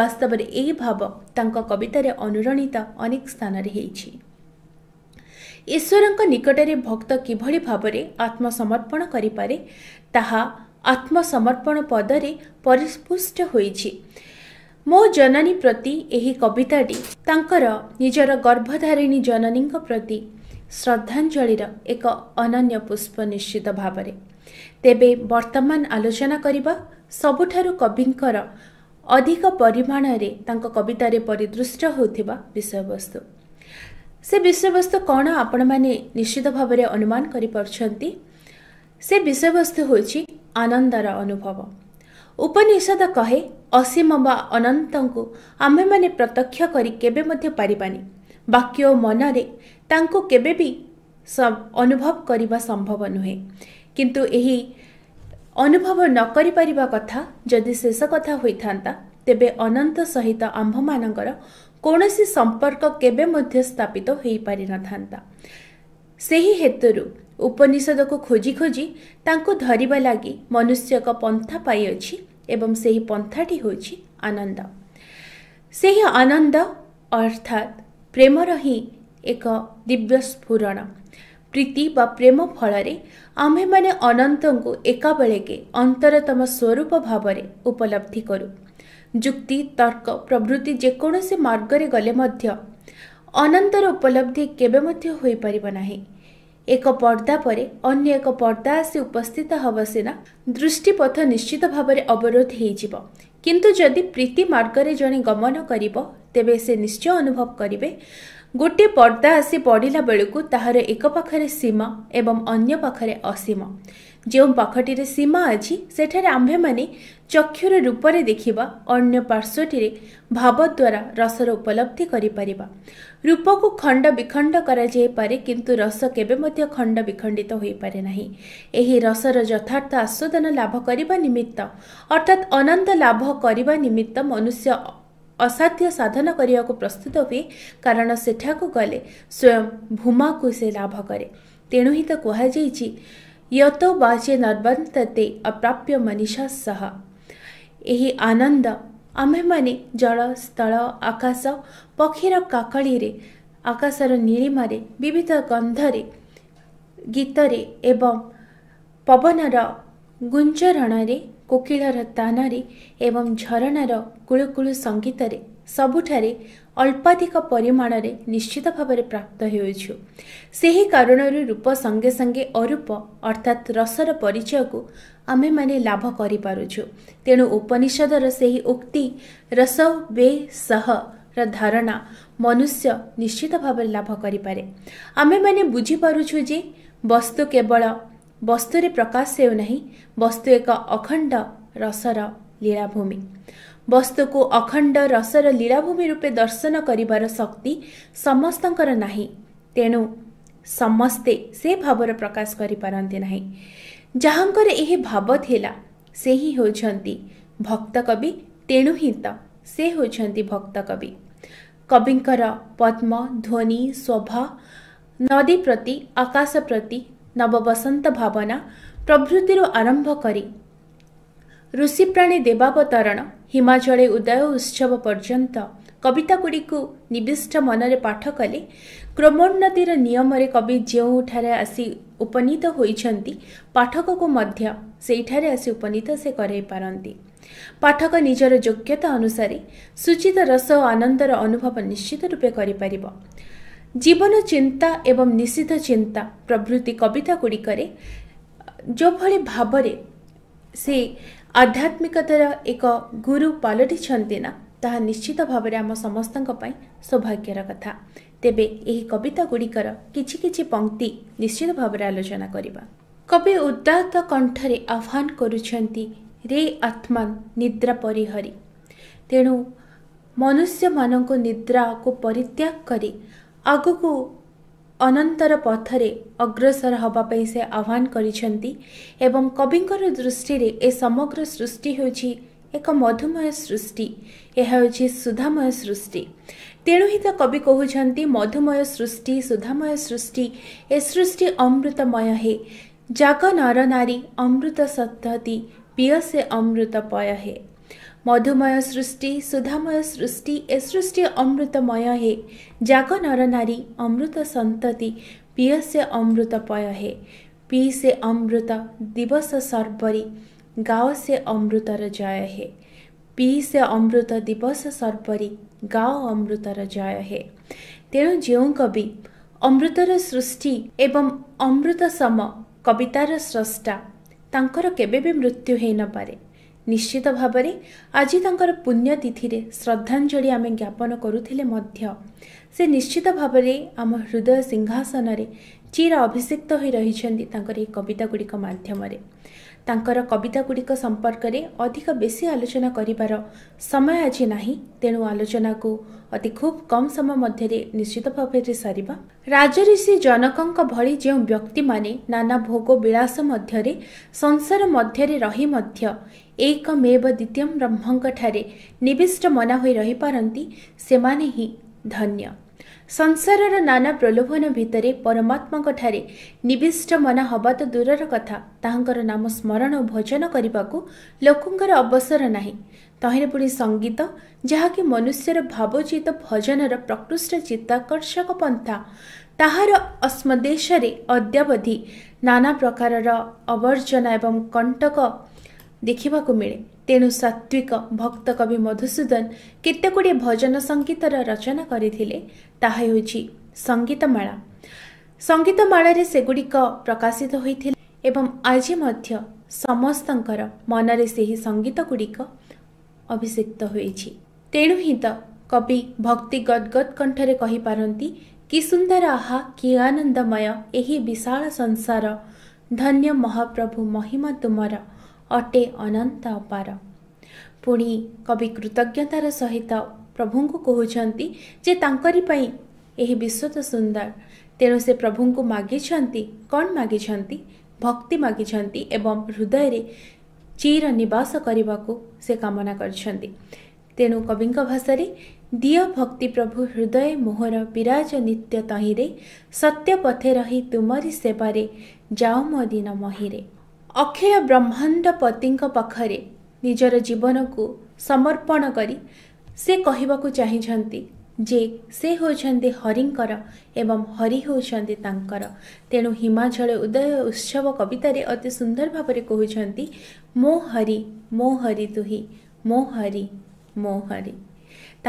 ବାସ୍ତବରେ ଏହି ଭାବ ତାଙ୍କ କବିତାରେ ଅନୁରଣିତ ଅନେକ ସ୍ଥାନରେ ହେଇଛି ଈଶ୍ୱରଙ୍କ ନିକଟରେ ଭକ୍ତ କିଭଳି ଭାବରେ ଆତ୍ମସମର୍ପଣ କରିପାରେ ତାହା ଆତ୍ମସମର୍ପଣ ପଦରେ ପରିସ୍ପୃଷ୍ଟ ହୋଇଛି ମୋ ଜନନୀ ପ୍ରତି ଏହି କବିତାଟି ତାଙ୍କର ନିଜର ଗର୍ଭଧାରିଣୀ ଜନନୀଙ୍କ ପ୍ରତି ଶ୍ରଦ୍ଧାଞ୍ଜଳିର ଏକ ଅନନ୍ୟ ପୁଷ୍ପ ନିଶ୍ଚିତ ଭାବରେ ତେବେ ବର୍ତ୍ତମାନ ଆଲୋଚନା କରିବା ସବୁଠାରୁ କବିଙ୍କର ଅଧିକ ପରିମାଣରେ ତାଙ୍କ କବିତାରେ ପରିଦୃଷ୍ଟ ହେଉଥିବା ବିଷୟବସ୍ତୁ ସେ ବିଷୟବସ୍ତୁ କ'ଣ ଆପଣମାନେ ନିଶ୍ଚିତ ଭାବରେ ଅନୁମାନ କରିପାରୁଛନ୍ତି ସେ ବିଷୟବସ୍ତୁ ହେଉଛି ଆନନ୍ଦର ଅନୁଭବ ଉପନିଷଦ କହେ ଅସୀମ ବା ଅନନ୍ତଙ୍କୁ ଆମ୍ଭେମାନେ ପ୍ରତ୍ୟକ୍ଷ କରି କେବେ ମଧ୍ୟ ପାରିବାନି ବାକ୍ୟ ମନରେ ତାଙ୍କୁ କେବେ ବି ଅନୁଭବ କରିବା ସମ୍ଭବ ନୁହେଁ କିନ୍ତୁ ଏହି ଅନୁଭବ ନ କରିପାରିବା କଥା ଯଦି ଶେଷ କଥା ହୋଇଥାନ୍ତା ତେବେ ଅନନ୍ତ ସହିତ ଆମ୍ଭମାନଙ୍କର କୌଣସି ସମ୍ପର୍କ କେବେ ମଧ୍ୟ ସ୍ଥାପିତ ହୋଇପାରିନଥାନ୍ତା ସେହି ହେତୁରୁ ଉପନିଷଦକୁ ଖୋଜି ଖୋଜି ତାଙ୍କୁ ଧରିବା ଲାଗି ମନୁଷ୍ୟ ଏକ ପନ୍ଥା ପାଇଅଛି ଏବଂ ସେହି ପନ୍ଥାଟି ହେଉଛି ଆନନ୍ଦ ସେହି ଆନନ୍ଦ ଅର୍ଥାତ୍ ପ୍ରେମର ହିଁ ଏକ ଦିବ୍ୟ ସ୍ଫୁରଣ ପ୍ରୀତି ବା ପ୍ରେମ ଫଳରେ ଆମ୍ଭେମାନେ ଅନନ୍ତଙ୍କୁ ଏକାବେଳେକେ ଅନ୍ତରତମ ସ୍ୱରୂପ ଭାବରେ ଉପଲବ୍ଧି କରୁ ଯୁକ୍ତି ତର୍କ ପ୍ରଭୃତି ଯେକୌଣସି ମାର୍ଗରେ ଗଲେ ମଧ୍ୟ ଅନନ୍ତର ଉପଲବ୍ଧି କେବେ ମଧ୍ୟ ହୋଇପାରିବ ନାହିଁ ଏକ ପର୍ଦ୍ଦା ପରେ ଅନ୍ୟ ଏକ ପର୍ଦ୍ଦା ଆସି ଉପସ୍ଥିତ ହେବ ସିନା ଦୃଷ୍ଟିପଥ ନିଶ୍ଚିତ ଭାବରେ ଅବରୋଧ ହୋଇଯିବ କିନ୍ତୁ ଯଦି ପ୍ରୀତି ମାର୍ଗରେ ଜଣେ ଗମନ କରିବ ତେବେ ସେ ନିଶ୍ଚୟ ଅନୁଭବ କରିବେ ଗୋଟିଏ ପର୍ଦ୍ଦା ଆସି ପଡ଼ିଲା ବେଳକୁ ତାହାର ଏକ ପାଖରେ ସୀମା ଏବଂ ଅନ୍ୟ ପାଖରେ ଅସୀମ ଯେଉଁ ପାଖଟିରେ ସୀମା ଅଛି ସେଠାରେ ଆମ୍ଭେମାନେ ଚକ୍ଷୁର ରୂପରେ ଦେଖିବା ଅନ୍ୟ ପାର୍ଶ୍ୱଟିରେ ଭାବ ଦ୍ୱାରା ରସର ଉପଲବ୍ଧି କରିପାରିବା ରୂପକୁ ଖଣ୍ଡ ବିଖଣ୍ଡ କରାଯାଇପାରେ କିନ୍ତୁ ରସ କେବେ ମଧ୍ୟ ଖଣ୍ଡ ବିଖଣ୍ଡିତ ହୋଇପାରେ ନାହିଁ ଏହି ରସର ଯଥାର୍ଥ ଆସ୍ୱାଦନ ଲାଭ କରିବା ନିମିତ୍ତ ଅର୍ଥାତ୍ ଅନନ୍ତ ଲାଭ କରିବା ନିମିତ୍ତ ମନୁଷ୍ୟ ଅସାଧ୍ୟ ସାଧନ କରିବାକୁ ପ୍ରସ୍ତୁତ ହୁଏ କାରଣ ସେଠାକୁ ଗଲେ ସ୍ୱୟଂ ଭୂମାକୁ ସେ ଲାଭ କରେ ତେଣୁ ହିଁ ତ କୁହାଯାଇଛି ୟତ ବାଜେ ନର୍ବନ୍ତତେ ଅପ୍ରାପ୍ୟ ମନୀଷ ସହ ଏହି ଆନନ୍ଦ ଆମ୍ଭେମାନେ ଜଳ ସ୍ଥଳ ଆକାଶ ପକ୍ଷୀର କାକଳିରେ ଆକାଶର ନୀଳିମାରେ ବିବିଧ ଗନ୍ଧରେ ଗୀତରେ ଏବଂ ପବନର ଗୁଞ୍ଚରଣରେ କୋକିଳର ତାନରେ ଏବଂ ଝରଣାର କୁଳୁକୁଳୁ ସଙ୍ଗୀତରେ ସବୁଠାରେ ଅଳ୍ପାଧିକ ପରିମାଣରେ ନିଶ୍ଚିତ ଭାବରେ ପ୍ରାପ୍ତ ହେଉଛୁ ସେହି କାରଣରୁ ରୂପ ସଙ୍ଗେ ସଙ୍ଗେ ଅରୂପ ଅର୍ଥାତ୍ ରସର ପରିଚୟକୁ ଆମେମାନେ ଲାଭ କରିପାରୁଛୁ ତେଣୁ ଉପନିଷଦର ସେହି ଉକ୍ତି ରସ ବେ ସହ ର ଧାରଣା ମନୁଷ୍ୟ ନିଶ୍ଚିତ ଭାବରେ ଲାଭ କରିପାରେ ଆମେମାନେ ବୁଝିପାରୁଛୁ ଯେ ବସ୍ତୁ କେବଳ ବସ୍ତୁରେ ପ୍ରକାଶ ହେଉନାହିଁ ବସ୍ତୁ ଏକ ଅଖଣ୍ଡ ରସର ଲୀଳାଭୂମି ବସ୍ତୁକୁ ଅଖଣ୍ଡ ରସର ଲୀଳାଭୂମି ରୂପେ ଦର୍ଶନ କରିବାର ଶକ୍ତି ସମସ୍ତଙ୍କର ନାହିଁ ତେଣୁ ସମସ୍ତେ ସେ ଭାବର ପ୍ରକାଶ କରିପାରନ୍ତି ନାହିଁ ଯାହାଙ୍କର ଏହି ଭାବ ଥିଲା ସେ ହିଁ ହେଉଛନ୍ତି ଭକ୍ତ କବି ତେଣୁ ହିଁ ତ ସେ ହେଉଛନ୍ତି ଭକ୍ତ କବି କବିଙ୍କର ପଦ୍ମ ଧ୍ୱନି ଶୋଭା ନଦୀ ପ୍ରତି ଆକାଶ ପ୍ରତି ନବବସନ୍ତ ଭାବନା ପ୍ରଭୃତିରୁ ଆରମ୍ଭ କରି ଋଷି ପ୍ରାଣୀ ଦେବାବତରଣ ହିମାଚଳେ ଉଦୟ ଉତ୍ସବ ପର୍ଯ୍ୟନ୍ତ କବିତାଗୁଡ଼ିକୁ ନିବିଷ୍ଟ ମନରେ ପାଠ କଲେ କ୍ରମୋନ୍ନତିର ନିୟମରେ କବି ଯେଉଁଠାରେ ଆସି ଉପନୀତ ହୋଇଛନ୍ତି ପାଠକକୁ ମଧ୍ୟ ସେଇଠାରେ ଆସି ଉପନୀତ ସେ କରାଇ ପାରନ୍ତି ପାଠକ ନିଜର ଯୋଗ୍ୟତା ଅନୁସାରେ ସୂଚିତ ରସ ଓ ଆନନ୍ଦର ଅନୁଭବ ନିଶ୍ଚିତ ରୂପେ କରିପାରିବ ଜୀବନ ଚିନ୍ତା ଏବଂ ନିଷିଦ୍ଧ ଚିନ୍ତା ପ୍ରଭୃତି କବିତା ଗୁଡ଼ିକରେ ଯେଉଁଭଳି ଭାବରେ ସେ ଆଧ୍ୟାତ୍ମିକତାର ଏକ ଗୁରୁ ପାଲଟିଛନ୍ତି ନା ତାହା ନିଶ୍ଚିତ ଭାବରେ ଆମ ସମସ୍ତଙ୍କ ପାଇଁ ସୌଭାଗ୍ୟର କଥା ତେବେ ଏହି କବିତା ଗୁଡ଼ିକର କିଛି କିଛି ପଂକ୍ତି ନିଶ୍ଚିତ ଭାବରେ ଆଲୋଚନା କରିବା କବି ଉଦାତ୍ତ କଣ୍ଠରେ ଆହ୍ୱାନ କରୁଛନ୍ତି ରେ ଆତ୍ମା ନିଦ୍ରା ପରିହରି ତେଣୁ ମନୁଷ୍ୟମାନଙ୍କୁ ନିଦ୍ରାକୁ ପରିତ୍ୟାଗ କରି ଆଗକୁ ଅନନ୍ତର ପଥରେ ଅଗ୍ରସର ହେବା ପାଇଁ ସେ ଆହ୍ୱାନ କରିଛନ୍ତି ଏବଂ କବିଙ୍କର ଦୃଷ୍ଟିରେ ଏ ସମଗ୍ର ସୃଷ୍ଟି ହେଉଛି ଏକ ମଧୁମୟ ସୃଷ୍ଟି ଏହା ହେଉଛି ସୁଧାମୟ ସୃଷ୍ଟି ତେଣୁ ହିଁ ତ କବି କହୁଛନ୍ତି ମଧୁମୟ ସୃଷ୍ଟି ସୁଧାମୟ ସୃଷ୍ଟି ଏ ସୃଷ୍ଟି ଅମୃତମୟ ହେ ଜାଗ ନର ନାରୀ ଅମୃତ ସତ୍ୟତି ପିୟ ସେ ଅମୃତ ପୟ ହେ मधुमय सृष्टि सुधामय सृष्टि ए सृष्टि अमृतमय हे जाग नर नारी अमृत सन्तति पिय से अमृत पय हे पिसे अमृत दिवस सर्वरी से अमृतर जय हे पिसे अमृत दिवस सर्वरी गाव अमृतर जय हे तेणु जेउँ कवि अमृतर सृष्टि एवं अमृत सम कवितार र तांकर केबे के मृत्यु न पारे ନିଶ୍ଚିତ ଭାବରେ ଆଜି ତାଙ୍କର ପୁଣ୍ୟତିଥିରେ ଶ୍ରଦ୍ଧାଞ୍ଜଳି ଆମେ ଜ୍ଞାପନ କରୁଥିଲେ ମଧ୍ୟ ସେ ନିଶ୍ଚିତ ଭାବରେ ଆମ ହୃଦୟ ସିଂହାସନରେ ଚିର ଅଭିଷିକ୍ତ ହୋଇ ରହିଛନ୍ତି ତାଙ୍କର ଏହି କବିତା ଗୁଡ଼ିକ ମାଧ୍ୟମରେ ତାଙ୍କର କବିତାଗୁଡ଼ିକ ସମ୍ପର୍କରେ ଅଧିକ ବେଶୀ ଆଲୋଚନା କରିବାର ସମୟ ଆଜି ନାହିଁ ତେଣୁ ଆଲୋଚନାକୁ ଅତି ଖୁବ୍ କମ୍ ସମୟ ମଧ୍ୟରେ ନିଶ୍ଚିତ ଭାବରେ ସରିବା ରାଜ ଋଷି ଜନକଙ୍କ ଭଳି ଯେଉଁ ବ୍ୟକ୍ତିମାନେ ନାନା ଭୋଗ ବିଳାସ ମଧ୍ୟରେ ସଂସାର ମଧ୍ୟରେ ରହି ମଧ୍ୟ ଏକ ଏକମେବ ଦ୍ୱିତୀୟ ବ୍ରହ୍ମଙ୍କଠାରେ ନିବିଷ୍ଟ ମନା ହୋଇ ରହିପାରନ୍ତି ସେମାନେ ହିଁ ଧନ୍ୟ ସଂସାରର ନାନା ପ୍ରଲୋଭନ ଭିତରେ ପରମାତ୍ମାଙ୍କଠାରେ ନିବିଷ୍ଟ ମନା ହେବା ତ ଦୂରର କଥା ତାହାଙ୍କର ନାମ ସ୍ମରଣ ଓ ଭୋଜନ କରିବାକୁ ଲୋକଙ୍କର ଅବସର ନାହିଁ ତହିଁରେ ପୁଣି ସଙ୍ଗୀତ ଯାହାକି ମନୁଷ୍ୟର ଭାବଚିତ ଭଜନର ପ୍ରକୃଷ୍ଟ ଚିତ୍ତାକର୍ଷକ ପନ୍ଥା ତାହାର ଅସ୍ମଦେଶରେ ଅଦ୍ୟାବଧି ନାନା ପ୍ରକାରର ଆବର୍ଜନା ଏବଂ କଣ୍ଟକ ଦେଖିବାକୁ ମିଳେ ତେଣୁ ସାତ୍ତ୍ୱିକ ଭକ୍ତ କବି ମଧୁସୂଦନ କେତେଗୁଡ଼ିଏ ଭଜନ ସଙ୍ଗୀତର ରଚନା କରିଥିଲେ ତାହା ହେଉଛି ସଙ୍ଗୀତମାଳା ସଙ୍ଗୀତମାଳାରେ ସେଗୁଡ଼ିକ ପ୍ରକାଶିତ ହୋଇଥିଲେ ଏବଂ ଆଜି ମଧ୍ୟ ସମସ୍ତଙ୍କର ମନରେ ସେହି ସଙ୍ଗୀତଗୁଡ଼ିକ ଅଭିଷିକ୍ତ ହୋଇଛି ତେଣୁ ହିଁ ତ କବି ଭକ୍ତି ଗଦ୍ଗଦ୍ କଣ୍ଠରେ କହିପାରନ୍ତି କି ସୁନ୍ଦର ଆହା କି ଆନନ୍ଦମୟ ଏହି ବିଶାଳ ସଂସାର ଧନ୍ୟ ମହାପ୍ରଭୁ ମହିମା ତୁମର अटे अनन्त अपार पवि कृतज्ञतार सहित को प्रभुरी पनि यही विश्व त सुन्दर तेणुसी प्रभु म कन् मगिन्ति भक्ति मगिचान् एवं हृदय हृदयर चिर नसकुना तेणु कविको भाषा दियो भक्ति प्रभु हृदय मोहर विराज नित्य तहिरे सत्य पथे रहि तुमरि सेवारे जाऊ म दिन महिर ଅକ୍ଷୟ ବ୍ରହ୍ମାଣ୍ଡ ପତିଙ୍କ ପାଖରେ ନିଜର ଜୀବନକୁ ସମର୍ପଣ କରି ସେ କହିବାକୁ ଚାହିଁଛନ୍ତି ଯେ ସେ ହେଉଛନ୍ତି ହରିଙ୍କର ଏବଂ ହରି ହେଉଛନ୍ତି ତାଙ୍କର ତେଣୁ ହିମାଚଳ ଉଦୟ ଉତ୍ସବ କବିତାରେ ଅତି ସୁନ୍ଦର ଭାବରେ କହୁଛନ୍ତି ମୋ ହରି ମୋ ହରି ତୁହି ମୋ ହରି ମୋ ହରି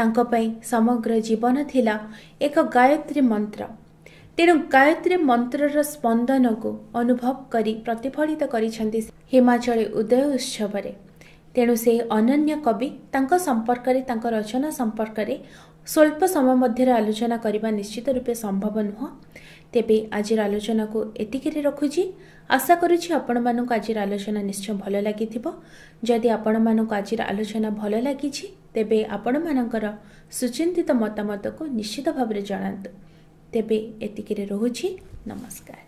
ତାଙ୍କ ପାଇଁ ସମଗ୍ର ଜୀବନ ଥିଲା ଏକ ଗାୟତ୍ରୀ ମନ୍ତ୍ର ତେଣୁ ଗାୟତ୍ରୀ ମନ୍ତ୍ରର ସ୍ପନ୍ଦନକୁ ଅନୁଭବ କରି ପ୍ରତିଫଳିତ କରିଛନ୍ତି ହିମାଚଳ ଉଦୟ ଉତ୍ସବରେ ତେଣୁ ସେହି ଅନନ୍ୟ କବି ତାଙ୍କ ସମ୍ପର୍କରେ ତାଙ୍କ ରଚନା ସମ୍ପର୍କରେ ସ୍ୱଳ୍ପ ସମୟ ମଧ୍ୟରେ ଆଲୋଚନା କରିବା ନିଶ୍ଚିତ ରୂପେ ସମ୍ଭବ ନୁହଁ ତେବେ ଆଜିର ଆଲୋଚନାକୁ ଏତିକିରେ ରଖୁଛି ଆଶା କରୁଛି ଆପଣମାନଙ୍କୁ ଆଜିର ଆଲୋଚନା ନିଶ୍ଚୟ ଭଲ ଲାଗିଥିବ ଯଦି ଆପଣମାନଙ୍କୁ ଆଜିର ଆଲୋଚନା ଭଲ ଲାଗିଛି ତେବେ ଆପଣମାନଙ୍କର ସୁଚିନ୍ତିତ ମତାମତକୁ ନିଶ୍ଚିତ ଭାବରେ ଜଣାନ୍ତୁ ତେବେ ଏତିକିରେ ରହୁଛି ନମସ୍କାର